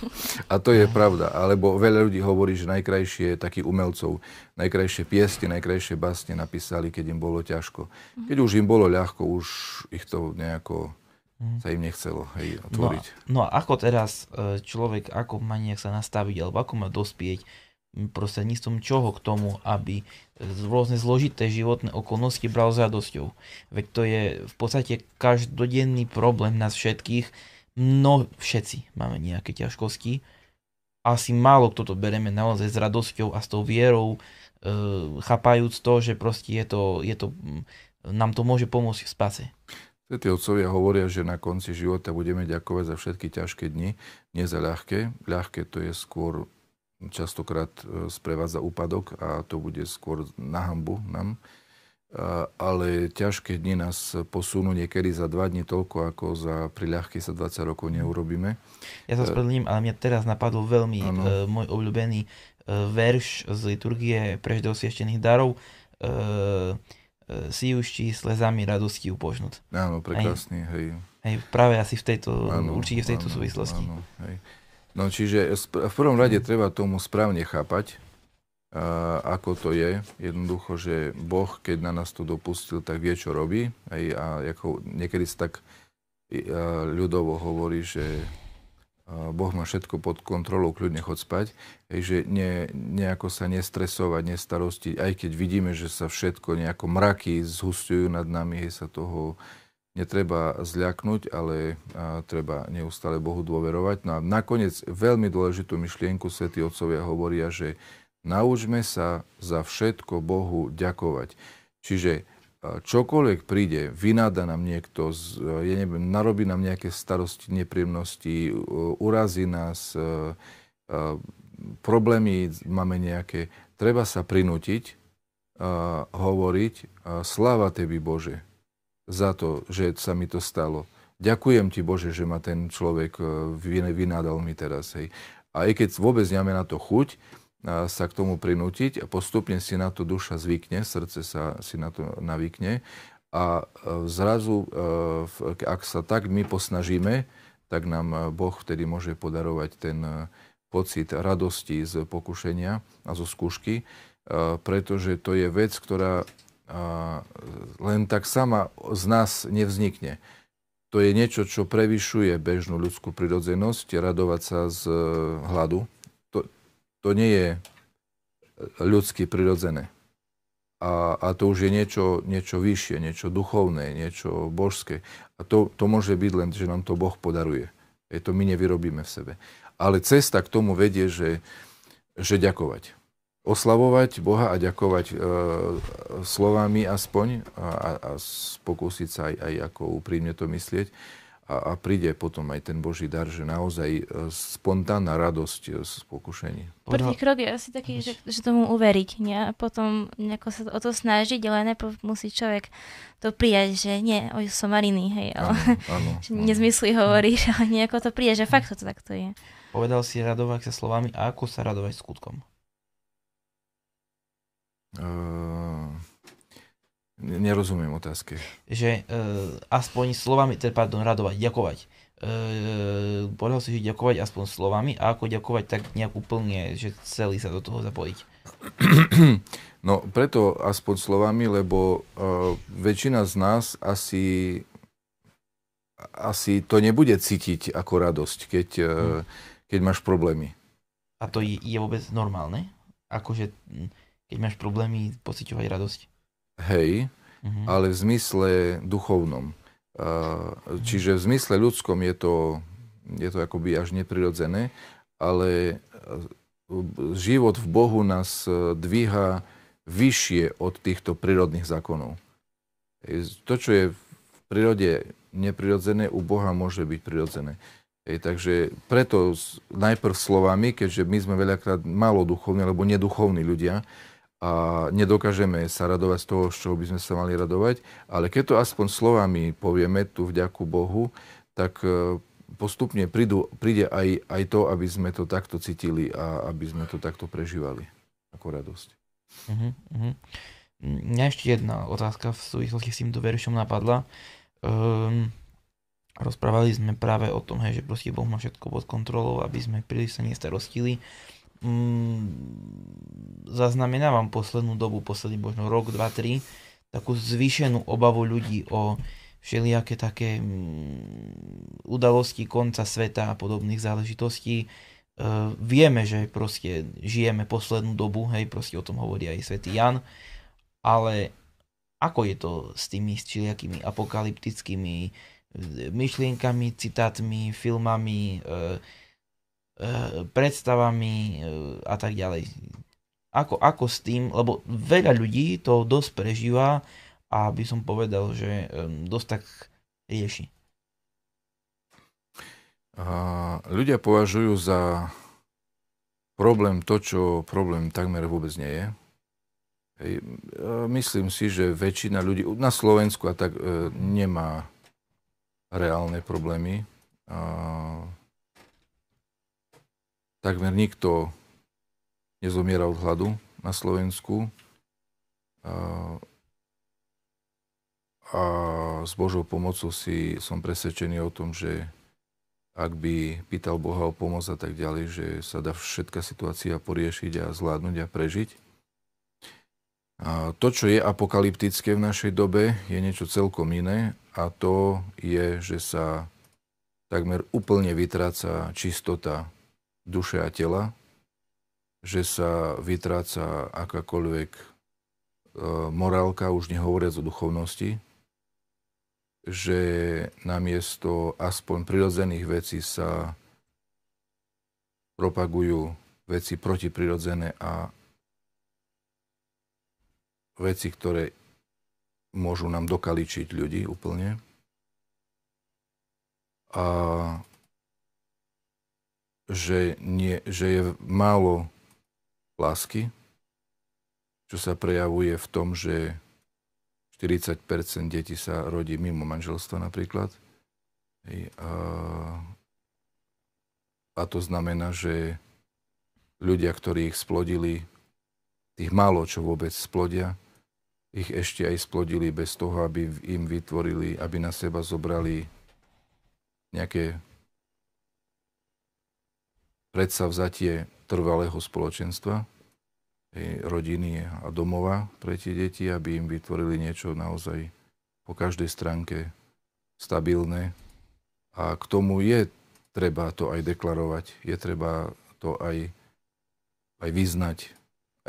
S1: a to je pravda. Alebo veľa ľudí hovorí, že najkrajšie takých umelcov, najkrajšie piesne, najkrajšie básne napísali, keď im bolo ťažko. Mhm. Keď už im bolo ľahko, už ich to nejako mhm. sa im nechcelo hej, otvoriť.
S2: No, no a ako teraz e, človek, ako má nejak sa nastaviť, alebo ako má dospieť prostredníctvom čoho k tomu, aby rôzne zložité životné okolnosti bral s radosťou. Veď to je v podstate každodenný problém nás všetkých. No, všetci máme nejaké ťažkosti. Asi málo kto to bereme naozaj s radosťou a s tou vierou, e, chápajúc to, že proste je to, je to, mm, nám to môže pomôcť v spase.
S1: Tí otcovia hovoria, že na konci života budeme ďakovať za všetky ťažké dni, nie za ľahké. Ľahké to je skôr častokrát e, sprevádza úpadok a to bude skôr na hambu nám. E, ale ťažké dni nás posunú niekedy za dva dní toľko, ako za priľahky sa 20 rokov neurobíme.
S2: Ja sa e, spredlím, ale mňa teraz napadol veľmi ano. môj obľúbený verš z liturgie prež darov. Si uští slezami radosti upožnúť. Áno, prekrásny, hej. hej. Hej, práve asi v tejto, ano, určite v tejto ano, súvislosti. Ano,
S1: hej. No čiže v prvom rade treba tomu správne chápať, ako to je. Jednoducho, že Boh, keď na nás to dopustil, tak vie, čo robí. Aj, a ako niekedy sa tak ľudovo hovorí, že Boh má všetko pod kontrolou, kľudne chod spať. Takže ne, nejako sa nestresovať, nestarostiť, aj keď vidíme, že sa všetko nejako mraky zhustujú nad nami, hej, sa toho netreba zľaknúť, ale treba neustále Bohu dôverovať. No a nakoniec veľmi dôležitú myšlienku svätí Otcovia hovoria, že naučme sa za všetko Bohu ďakovať. Čiže čokoľvek príde, vynáda nám niekto, je, neviem, narobí nám nejaké starosti, nepríjemnosti, urazí nás, problémy máme nejaké, treba sa prinútiť, hovoriť, sláva tebi Bože, za to, že sa mi to stalo. Ďakujem ti Bože, že ma ten človek e, vynádal mi teraz. Hej. A aj keď vôbec nemáme na to chuť, e, sa k tomu prinútiť a postupne si na to duša zvykne, srdce sa si na to navykne a e, zrazu, ak sa tak my posnažíme, tak nám Boh vtedy môže podarovať ten pocit radosti z pokušenia a zo skúšky, pretože to je vec, ktorá len tak sama z nás nevznikne. To je niečo, čo prevyšuje bežnú ľudskú prirodzenosť, radovať sa z e, hladu. To, to nie je e, ľudsky prirodzené. A, a to už je niečo, niečo vyššie, niečo duchovné, niečo božské. A to, to môže byť len, že nám to Boh podaruje. E to my nevyrobíme v sebe. Ale cesta k tomu vedie, že, že ďakovať oslavovať Boha a ďakovať e, slovami aspoň a, a pokúsiť sa aj, aj ako úprimne to myslieť. A, a príde potom aj ten Boží dar, že naozaj e, spontánna radosť e, z pokušení. Prvý krok
S3: je asi taký, že, že tomu uveriť nie? a potom nejako sa o to snažiť, ale najprv musí človek to prijať, že nie, oj, som mariný, hej, ale áno, áno, že áno. nezmysly hovoríš, ale nejako to prijať, že fakt to takto je.
S2: Povedal si radovať sa slovami a ako sa radovať skutkom.
S1: Ehm, nerozumiem otázke.
S2: Že uh, aspoň slovami, teda, pardon, radovať, ďakovať. Uh, povedal si, že ďakovať aspoň slovami a ako ďakovať, tak nejak úplne, že celý sa do toho zapojiť.
S1: No preto aspoň slovami, lebo uh, väčšina z nás asi, asi to nebude cítiť ako radosť, keď, uh, keď máš problémy.
S2: A to je, je vôbec normálne? Akože... Hm keď máš problémy pociťovať radosť.
S1: Hej, mm-hmm. ale v zmysle duchovnom. Čiže v zmysle ľudskom je to, je to akoby až neprirodzené, ale e, život v Bohu nás e, dvíha vyššie od týchto prírodných zákonov. To, čo je v prírode neprirodzené, u Boha môže byť prirodzené. takže preto najprv slovami, keďže my sme veľakrát malo duchovní alebo neduchovní ľudia, a nedokážeme sa radovať z toho, z čoho by sme sa mali radovať, ale keď to aspoň slovami povieme tu vďaku Bohu, tak e, postupne prídu, príde aj, aj to, aby sme to takto cítili a aby sme to takto prežívali ako radosť.
S2: Uh-huh, uh-huh. Mňa ešte jedna otázka v súvislosti s týmto veršom napadla. Um, rozprávali sme práve o tom, hej, že proste Boh má všetko pod kontrolou, aby sme príliš sa nestarostili mm, zaznamenávam poslednú dobu, posledný možno rok, dva, tri, takú zvýšenú obavu ľudí o všelijaké také mm, udalosti konca sveta a podobných záležitostí. E, vieme, že proste žijeme poslednú dobu, hej, proste o tom hovorí aj svätý Jan, ale ako je to s tými všelijakými apokalyptickými e, myšlienkami, citátmi, filmami, e, Eh, predstavami eh, a tak ďalej. Ako, ako s tým, lebo veľa ľudí to dosť prežíva a by som povedal, že dosť tak rieši.
S1: Ľudia považujú za problém to, čo problém takmer vôbec nie je. Hej. Myslím si, že väčšina ľudí na Slovensku a tak eh, nemá reálne problémy. A takmer nikto nezomiera od hladu na Slovensku. A, a s Božou pomocou si som presvedčený o tom, že ak by pýtal Boha o pomoc a tak ďalej, že sa dá všetká situácia poriešiť a zvládnuť a prežiť. A to, čo je apokalyptické v našej dobe, je niečo celkom iné a to je, že sa takmer úplne vytráca čistota duše a tela, že sa vytráca akákoľvek e, morálka, už nehovoriac o duchovnosti, že namiesto aspoň prirodzených vecí sa propagujú veci protiprirodzené a veci, ktoré môžu nám dokaličiť ľudí úplne. A že, nie, že je málo lásky, čo sa prejavuje v tom, že 40 detí sa rodí mimo manželstva napríklad. Hej, a, a to znamená, že ľudia, ktorí ich splodili, tých málo, čo vôbec splodia, ich ešte aj splodili bez toho, aby im vytvorili, aby na seba zobrali nejaké Predsa vzatie trvalého spoločenstva, rodiny a domova pre tie deti, aby im vytvorili niečo naozaj po každej stránke stabilné. A k tomu je treba to aj deklarovať, je treba to aj, aj vyznať,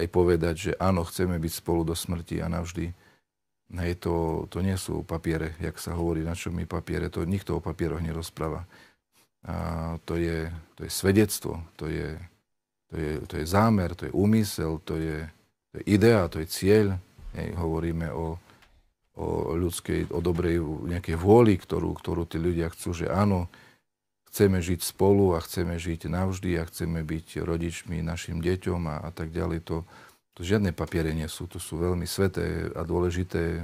S1: aj povedať, že áno, chceme byť spolu do smrti a navždy. Ne, to, to nie sú papiere, jak sa hovorí na čo my papiere, to nikto o papieroch nerozpráva a to, je, to je svedectvo, to je, to, je, to je zámer, to je úmysel, to je, to je idea, to je cieľ. Hej, hovoríme o, o ľudskej, o dobrej nejakej vôli, ktorú, ktorú tí ľudia chcú, že áno, chceme žiť spolu a chceme žiť navždy a chceme byť rodičmi našim deťom a, a tak ďalej. To, to žiadne papiere nie sú, to sú veľmi sveté a dôležité e,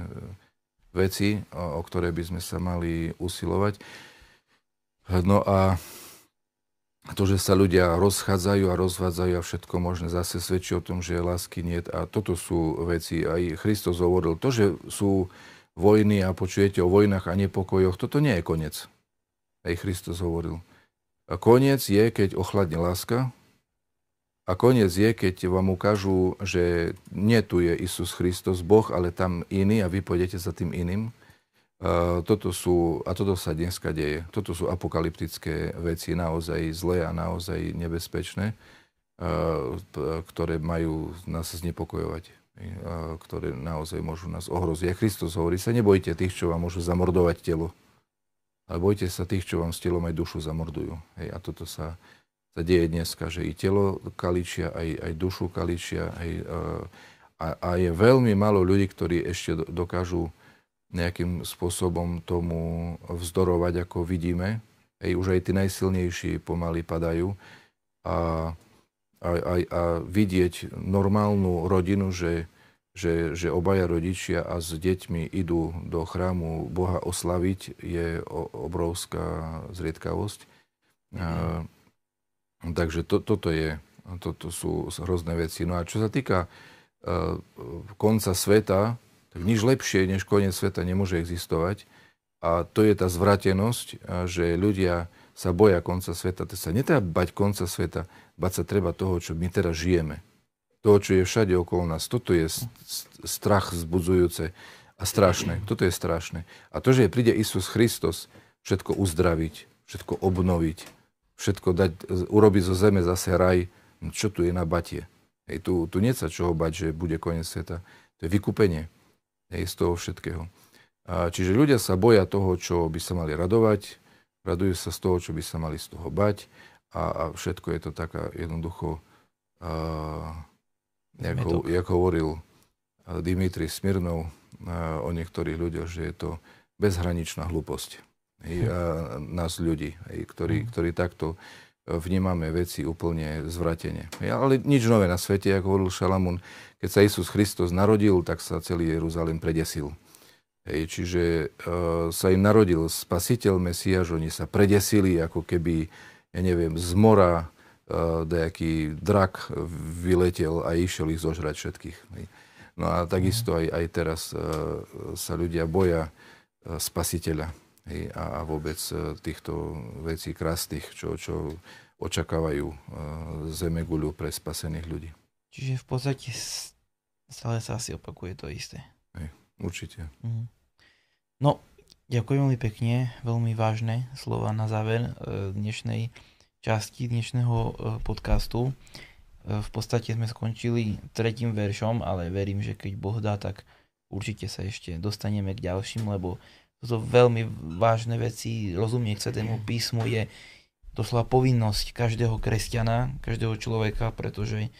S1: veci, o, o ktoré by sme sa mali usilovať. No a to, že sa ľudia rozchádzajú a rozvádzajú a všetko možné, zase svedčí o tom, že lásky nie. A toto sú veci, aj Kristus hovoril, to, že sú vojny a počujete o vojnách a nepokojoch, toto nie je koniec. Aj Kristus hovoril. A koniec je, keď ochladne láska, a koniec je, keď vám ukážu, že nie tu je Isus Hristos, Boh, ale tam iný a vy pôjdete za tým iným. Eh, toto sú, a toto sa dneska deje, toto sú apokalyptické veci, naozaj zlé a naozaj nebezpečné, eh, ktoré majú nás znepokojovať eh, ktoré naozaj môžu nás ohroziť. A Kristus hovorí, sa nebojte tých, čo vám môžu zamordovať telo, ale bojte sa tých, čo vám s telom aj dušu zamordujú. Hej, a toto sa, sa deje dneska, že i telo kaličia, aj, aj dušu kaličia, aj, a, a je veľmi málo ľudí, ktorí ešte dokážu nejakým spôsobom tomu vzdorovať, ako vidíme. Ej, už aj tí najsilnejší pomaly padajú. A, a, a, a vidieť normálnu rodinu, že, že, že obaja rodičia a s deťmi idú do chrámu Boha oslaviť, je obrovská zriedkavosť. A, takže to, toto je, toto sú hrozné veci. No a čo sa týka e, konca sveta, tak nič lepšie než koniec sveta nemôže existovať. A to je tá zvratenosť, že ľudia sa boja konca sveta. To sa netreba bať konca sveta, bať sa treba toho, čo my teraz žijeme. To, čo je všade okolo nás. Toto je strach vzbudzujúce a strašné. Toto je strašné. A to, že príde Isus Christos všetko uzdraviť, všetko obnoviť, všetko dať, urobiť zo zeme zase raj, no čo tu je na batie? Hej, tu, tu nie sa čoho bať, že bude koniec sveta. To je vykúpenie hej, z toho všetkého. A čiže ľudia sa boja toho, čo by sa mali radovať, radujú sa z toho, čo by sa mali z toho bať a, a všetko je to taká jednoducho, ako, hovoril Dimitri Smirnov uh, o niektorých ľuďoch, že je to bezhraničná hlúposť hej, hm. a nás ľudí, hej, ktorí, hm. ktorí takto vnímame veci úplne zvratene. Ale nič nové na svete, ako hovoril Šalamún. Keď sa Isus Hristos narodil, tak sa celý Jeruzalém predesil. Hej, čiže e, sa im narodil spasiteľ Mesiáš, oni sa predesili, ako keby, ja neviem, z mora e, nejaký drak vyletel a išiel ich zožrať všetkých. Hej. No a mhm. takisto aj, aj teraz e, sa ľudia boja e, spasiteľa hej, a, a vôbec e, týchto vecí krásnych, čo, čo očakávajú e, zemeguľu pre spasených ľudí.
S2: Čiže v podstate stále sa asi opakuje to isté.
S1: Hej, určite.
S2: Mm. No, ďakujem veľmi pekne, veľmi vážne slova na záver e, dnešnej časti dnešného podcastu. V podstate sme skončili tretím veršom, ale verím, že keď Boh dá, tak určite sa ešte dostaneme k ďalším, lebo toto veľmi vážne veci, rozumieť Svetému písmu je doslova povinnosť každého kresťana, každého človeka, pretože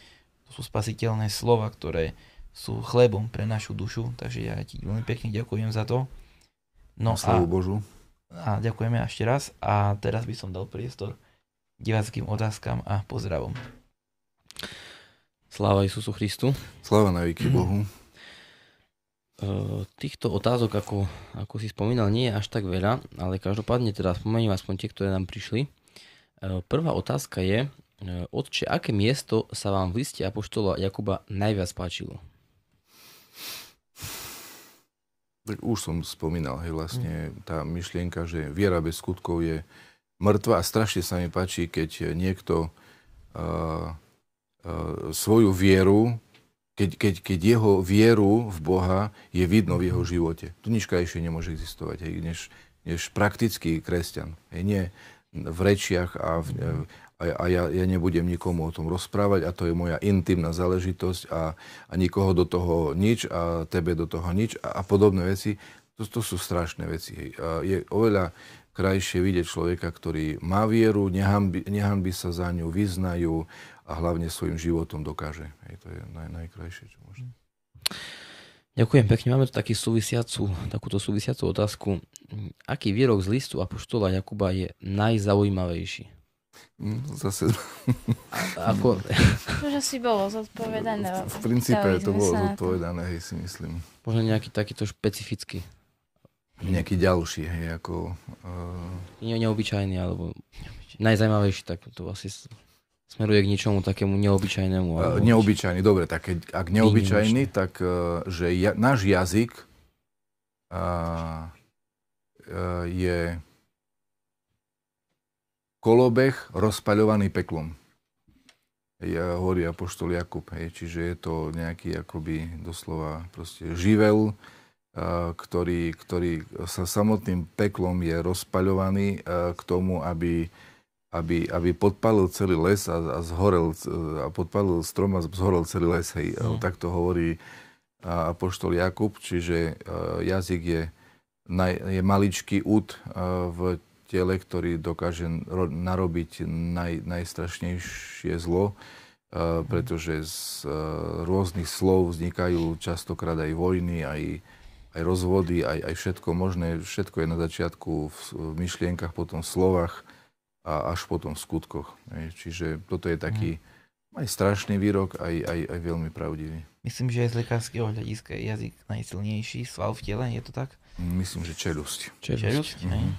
S2: to sú spasiteľné slova, ktoré sú chlebom pre našu dušu, takže ja ti veľmi pekne ďakujem za to. No a, Božu. A ďakujeme ešte raz a teraz by som dal priestor diváckým otázkam a pozdravom. Sláva Isusu
S4: Christu. Sláva na veky Bohu. Ehm, týchto otázok, ako, ako si spomínal, nie je až tak veľa, ale každopádne teda spomeniem aspoň tie, ktoré nám prišli. Ehm, prvá otázka je, ehm, odče, aké miesto sa vám v liste Apoštola Jakuba
S1: najviac páčilo? Tak už som spomínal, hej, vlastne tá myšlienka, že viera bez skutkov je mŕtva a strašne sa mi páči, keď niekto uh, uh, svoju vieru keď, keď, keď jeho vieru v Boha je vidno v jeho živote. Tu nič krajšie nemôže existovať, hej, než, než praktický kresťan. Hej, nie v rečiach a, v, a, a ja, ja nebudem nikomu o tom rozprávať a to je moja intimná záležitosť a, a nikoho do toho nič a tebe do toho nič a, a podobné veci. To, to sú strašné veci. Hej. A je oveľa krajšie vidieť človeka, ktorý má vieru, nehanby, nehanby sa za ňu, vyznajú a hlavne svojim životom dokáže. Hej, to je naj, najkrajšie, čo môže.
S4: Ďakujem pekne. Máme tu taký súvisiacu, takúto súvisiacú otázku. Aký výrok z listu Apoštola Jakuba je najzaujímavejší? Mm, no zase... ako...
S3: Už asi bolo zodpovedané.
S4: V, v princípe to bolo zodpovedané,
S1: hej, si myslím.
S4: Možno nejaký takýto špecifický.
S1: Nejaký ďalší, hej, ako... Uh... Neobyčajný, alebo
S4: najzajímavejší, tak to asi smeruje k niečomu takému neobyčajnému. E, alebo... Neobyčajný,
S1: dobre, tak keď, ak neobyčajný, Výnimočný. tak e, že ja, náš jazyk a, e, a, je kolobeh rozpaľovaný peklom. Ja hovorí apoštol Jakub, hej, čiže je to nejaký akoby doslova proste živel, a, ktorý, ktorý sa samotným peklom je rozpaľovaný k tomu, aby aby, aby podpalil celý les a, a zhorel, a podpalil strom a zhorel celý les. Hej. Mm. Tak to hovorí apoštol Jakub, čiže e, jazyk je, je maličký út e, v tele, ktorý dokáže narobiť naj, najstrašnejšie zlo, e, pretože z rôznych slov vznikajú častokrát aj vojny, aj, aj rozvody, aj, aj všetko možné. Všetko je na začiatku v, v myšlienkach, potom v slovách a až potom v skutkoch. Čiže toto je taký mhm. aj strašný výrok, aj, aj, aj veľmi pravdivý.
S2: Myslím, že je z lekárskeho hľadiska jazyk najsilnejší, sval v tele, je to tak?
S1: Myslím, že čelosť. Čelosť, čelusť mm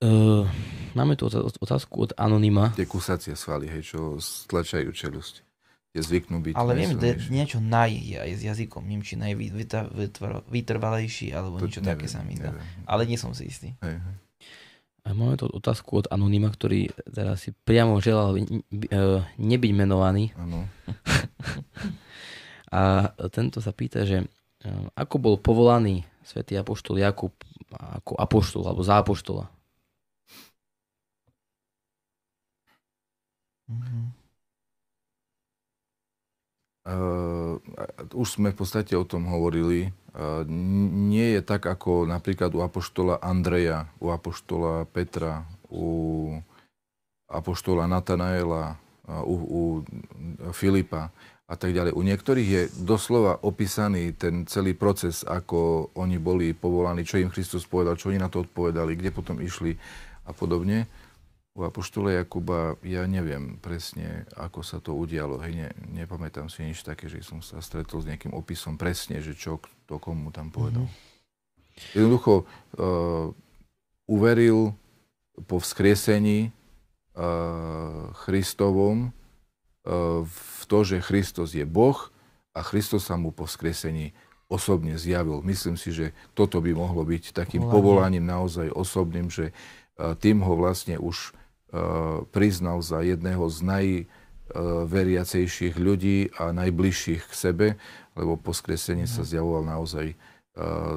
S1: Uh, e,
S4: máme tu otázku od Anonima.
S1: Tie kusacie svaly, hej, čo stlačajú čelosť. Je zvyknú byť Ale viem, že
S2: niečo naj je aj s jazykom. Neviem, či naj vytrvalejší, alebo to niečo neviem, také sa mi dá. Ale nie som si istý.
S1: Hej, hej.
S4: A máme tu otázku od Anonima, ktorý teraz si priamo želal e, nebyť menovaný. Ano. a tento sa pýta, že e, ako bol povolaný svätý Apoštol Jakub ako apoštol alebo za apoštola?
S1: Mm-hmm. Uh, už sme v podstate o tom hovorili. Uh, nie je tak, ako napríklad u apoštola Andreja, u apoštola Petra, u apoštola Natanaela, uh, u, u Filipa a tak ďalej. U niektorých je doslova opísaný ten celý proces, ako oni boli povolaní, čo im Kristus povedal, čo oni na to odpovedali, kde potom išli a podobne u Apoštole Jakuba, ja neviem presne, ako sa to udialo. Hej, ne, nepamätám si nič také, že som sa stretol s nejakým opisom presne, že čo to komu tam povedal. Mm-hmm. Jednoducho uh, uveril po vzkriesení uh, Christovom uh, v to, že Christos je Boh a Christos sa mu po vzkriesení osobne zjavil. Myslím si, že toto by mohlo byť takým povolaním naozaj osobným, že uh, tým ho vlastne už priznal za jedného z najveriacejších ľudí a najbližších k sebe, lebo po skresení sa mhm. zjavoval naozaj e,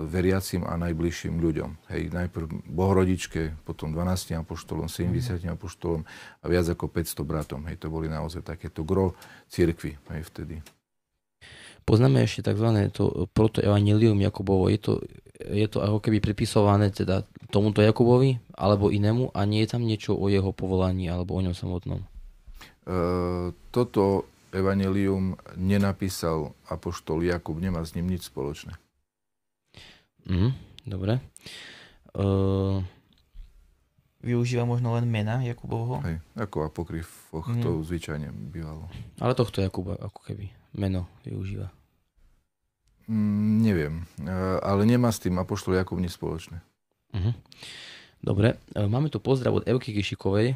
S1: veriacim a najbližším ľuďom. Hej, najprv Bohorodičke, potom 12 apoštolom, 70 mhm. apoštolom a viac ako 500 bratom. Hej, to boli naozaj takéto gro církvy hej, vtedy.
S4: Poznáme ešte tzv. to evangelium Jakubovo. Je to, je to ako keby pripisované teda tomuto Jakubovi alebo inému a nie je tam niečo o jeho povolaní alebo o ňom samotnom? E,
S1: toto evangelium nenapísal apoštol Jakub, nemá s ním nič spoločné. Mm, dobre. E...
S2: Využíva možno len mena Jakubovho? Hej,
S1: ako apokryfoch mm. to zvyčajne bývalo.
S4: Ale tohto Jakuba ako keby meno využíva?
S1: Mm, neviem, e, ale nemá s tým Apoštol Jakub nič spoločné.
S4: Uh-huh. Dobre, e, máme tu pozdrav od Evky Kišikovej, e,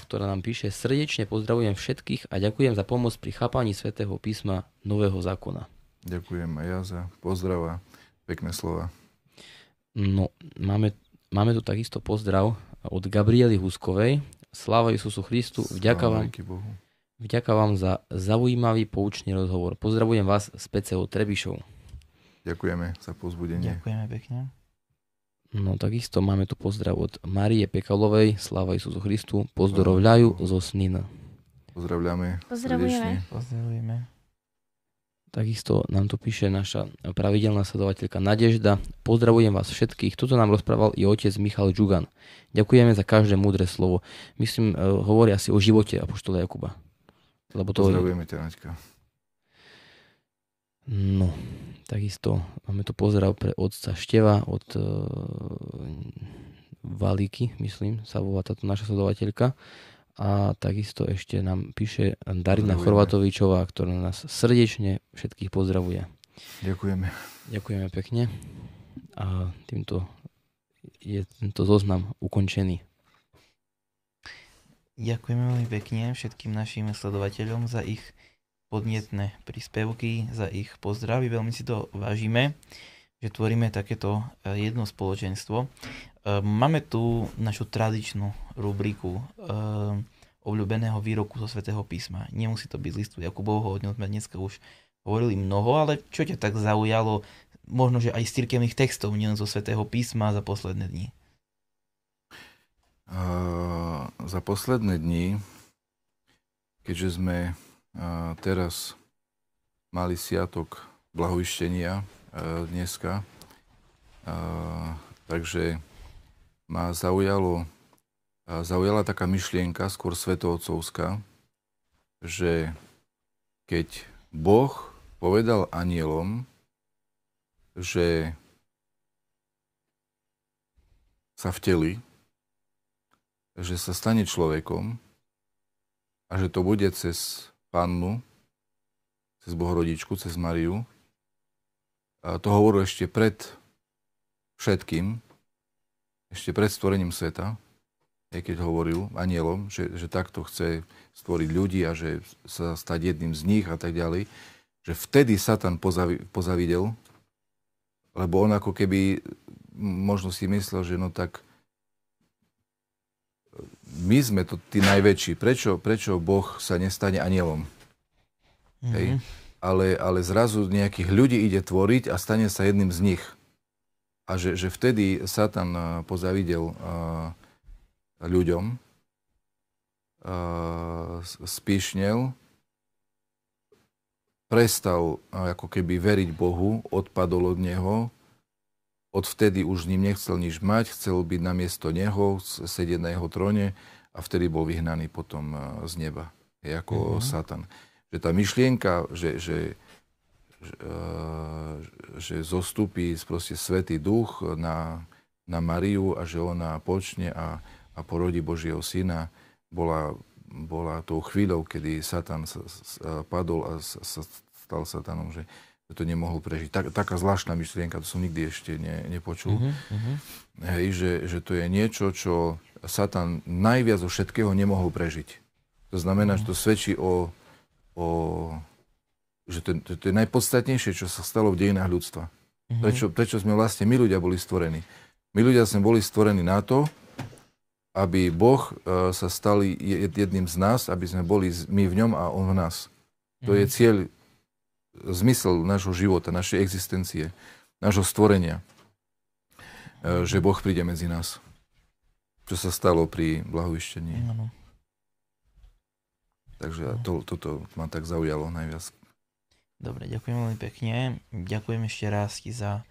S4: ktorá nám píše Srdečne pozdravujem všetkých a ďakujem za pomoc pri chápaní svätého písma Nového zákona.
S1: Ďakujem aj ja za pozdrav a pekné slova.
S4: No, máme, máme tu takisto pozdrav od Gabriely Huskovej. Sláva Isusu Christu, vďaka vám. Bohu Vďaka vám za zaujímavý poučný rozhovor. Pozdravujem vás z PCO Trebišov.
S1: Ďakujeme za pozbudenie.
S4: Ďakujeme pekne. No takisto máme tu pozdrav od Marie Pekalovej, Sláva Isusu Christu, pozdravľajú zo Snina.
S1: Pozdravľame. Pozdravujeme. Pozdravujeme.
S4: Takisto nám tu píše naša pravidelná sledovateľka Nadežda. Pozdravujem vás všetkých. Toto nám rozprával i otec Michal Džugan. Ďakujeme za každé múdre slovo. Myslím, eh, hovorí asi o živote Apoštola Jakuba. Lebo to... Pozdravujeme ťa, Naďka. No, takisto máme tu pozdrav pre otca Števa od uh, Valíky, myslím, sa volá táto naša sledovateľka. A takisto ešte nám píše Darina Chorvatovičová, ktorá nás srdečne všetkých pozdravuje. Ďakujeme. Ďakujeme pekne. A týmto je tento zoznam ukončený.
S2: Ďakujeme veľmi pekne všetkým našim sledovateľom za ich podnetné príspevky, za ich pozdravy. Veľmi si to vážime, že tvoríme takéto e, jedno spoločenstvo. E, máme tu našu tradičnú rubriku e, obľúbeného výroku zo Svetého písma. Nemusí to byť listu Jakubovho, o ňom sme dneska už hovorili mnoho, ale čo ťa tak zaujalo, možno, že aj z cirkevných textov, nielen zo Svetého písma za posledné dni?
S1: Eh, za posledné dni, keďže sme eh, teraz mali siatok blahoištenia eh, dneska, takže ma zaujalo, zaujala taká myšlienka, skôr svetovcovská, že keď Boh povedal anielom, že sa vteli, že sa stane človekom a že to bude cez pannu, cez Bohorodičku, cez Mariu. A to hovoril ešte pred všetkým, ešte pred stvorením sveta, aj keď hovoril anielom, že, že takto chce stvoriť ľudí a že sa stať jedným z nich a tak ďalej, že vtedy Satan pozavi, pozavidel, lebo on ako keby možno si myslel, že no tak my sme to tí najväčší. Prečo, prečo Boh sa nestane anielom? Mm-hmm. Hej? Mhm. Ale, ale zrazu nejakých ľudí ide tvoriť a stane sa jedným z nich. A že, že vtedy Satan eh, pozavidel uh, ľuďom, uh, eh, spíšnel, prestal uh, ako keby veriť Bohu, odpadol od Neho, Odvtedy už s ním nechcel nič mať, chcel byť na miesto neho, sedieť na jeho trone a vtedy bol vyhnaný potom e, z neba, ako mm-hmm. Satan. Že tá myšlienka, že, že, že, e, že zostupí proste Svetý Duch na, na Mariu a že ona počne a, a porodí Božieho syna, bola, bola tou chvíľou, kedy Satan sa, sa, e, padol a sa, stal Satanom, že, že to nemohol prežiť. Tak, taká zvláštna myšlienka, to som nikdy ešte ne, nepočul. Uh-huh. Hej, že, že to je niečo, čo Satan najviac zo všetkého nemohol prežiť. To znamená, uh-huh. že to mhm. svedčí o, o že to, to, to je najpodstatnejšie, čo sa stalo v dejinách ľudstva. Uh-huh. Prečo, prečo sme vlastne my ľudia boli stvorení? My ľudia sme boli stvorení na to, aby Boh e, sa stal jedným z nás, aby sme boli my v ňom a on v nás. To je cieľ zmysel nášho života, našej existencie, nášho stvorenia, e, že Boh príde medzi nás. Čo sa stalo pri blahovištení. Ano. Takže no. to, toto ma tak zaujalo najviac.
S2: Dobre, ďakujem veľmi pekne. Ďakujem ešte raz ti za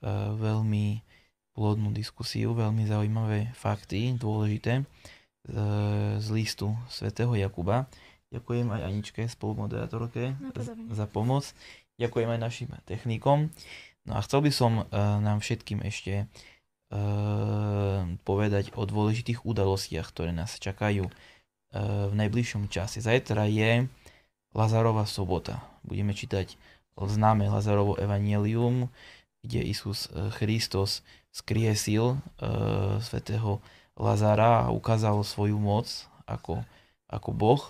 S2: e, veľmi plodnú diskusiu, veľmi zaujímavé fakty, dôležité e, z listu svätého Jakuba. Ďakujem aj Aničke, spolumoderátorke, no, za pomoc. Ďakujem aj našim technikom. No a chcel by som eh, nám všetkým ešte eh, povedať o dôležitých udalostiach, ktoré nás čakajú eh, v najbližšom čase. Zajtra je Lazarová sobota. Budeme čítať známe Lazarovo evanielium, kde Isus Christos skriesil svätého Lazara a ukázal svoju moc ako, ako Boh.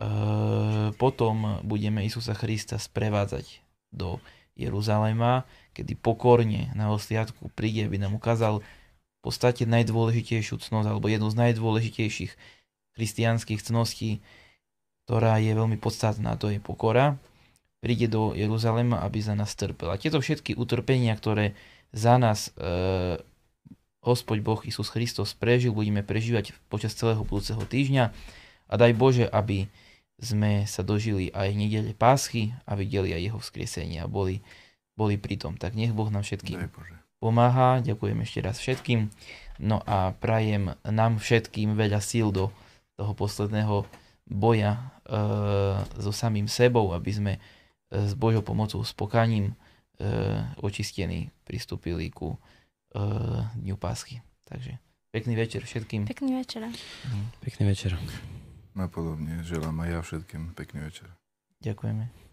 S2: Ehm, potom budeme Isusa Krista sprevádzať do Jeruzalema, kedy pokorne na osliadku príde, aby nám ukázal v podstate najdôležitejšiu cnosť, alebo jednu z najdôležitejších kristianských cností, ktorá je veľmi podstatná, to je pokora. Príde do Jeruzalema, aby za nás trpel. A tieto všetky utrpenia, ktoré za nás e, ehm, Hospod Boh Isus Hristos prežil, budeme prežívať počas celého budúceho týždňa. A daj Bože, aby sme sa dožili aj nedele Páschy a videli aj jeho vzkriesenie a boli, boli pri tom. Tak nech Boh nám všetkým pomáha. Ďakujem ešte raz všetkým. No a prajem nám všetkým veľa síl do toho posledného boja e, so samým sebou, aby sme e, s Božou pomocou, s pokaním e, očistení pristúpili ku e, Dňu Páschy. Takže pekný večer
S1: všetkým.
S3: Pekný večer. Hm.
S1: Pekný večer. Napodobne. Želám aj ja všetkým pekný večer. Ďakujeme.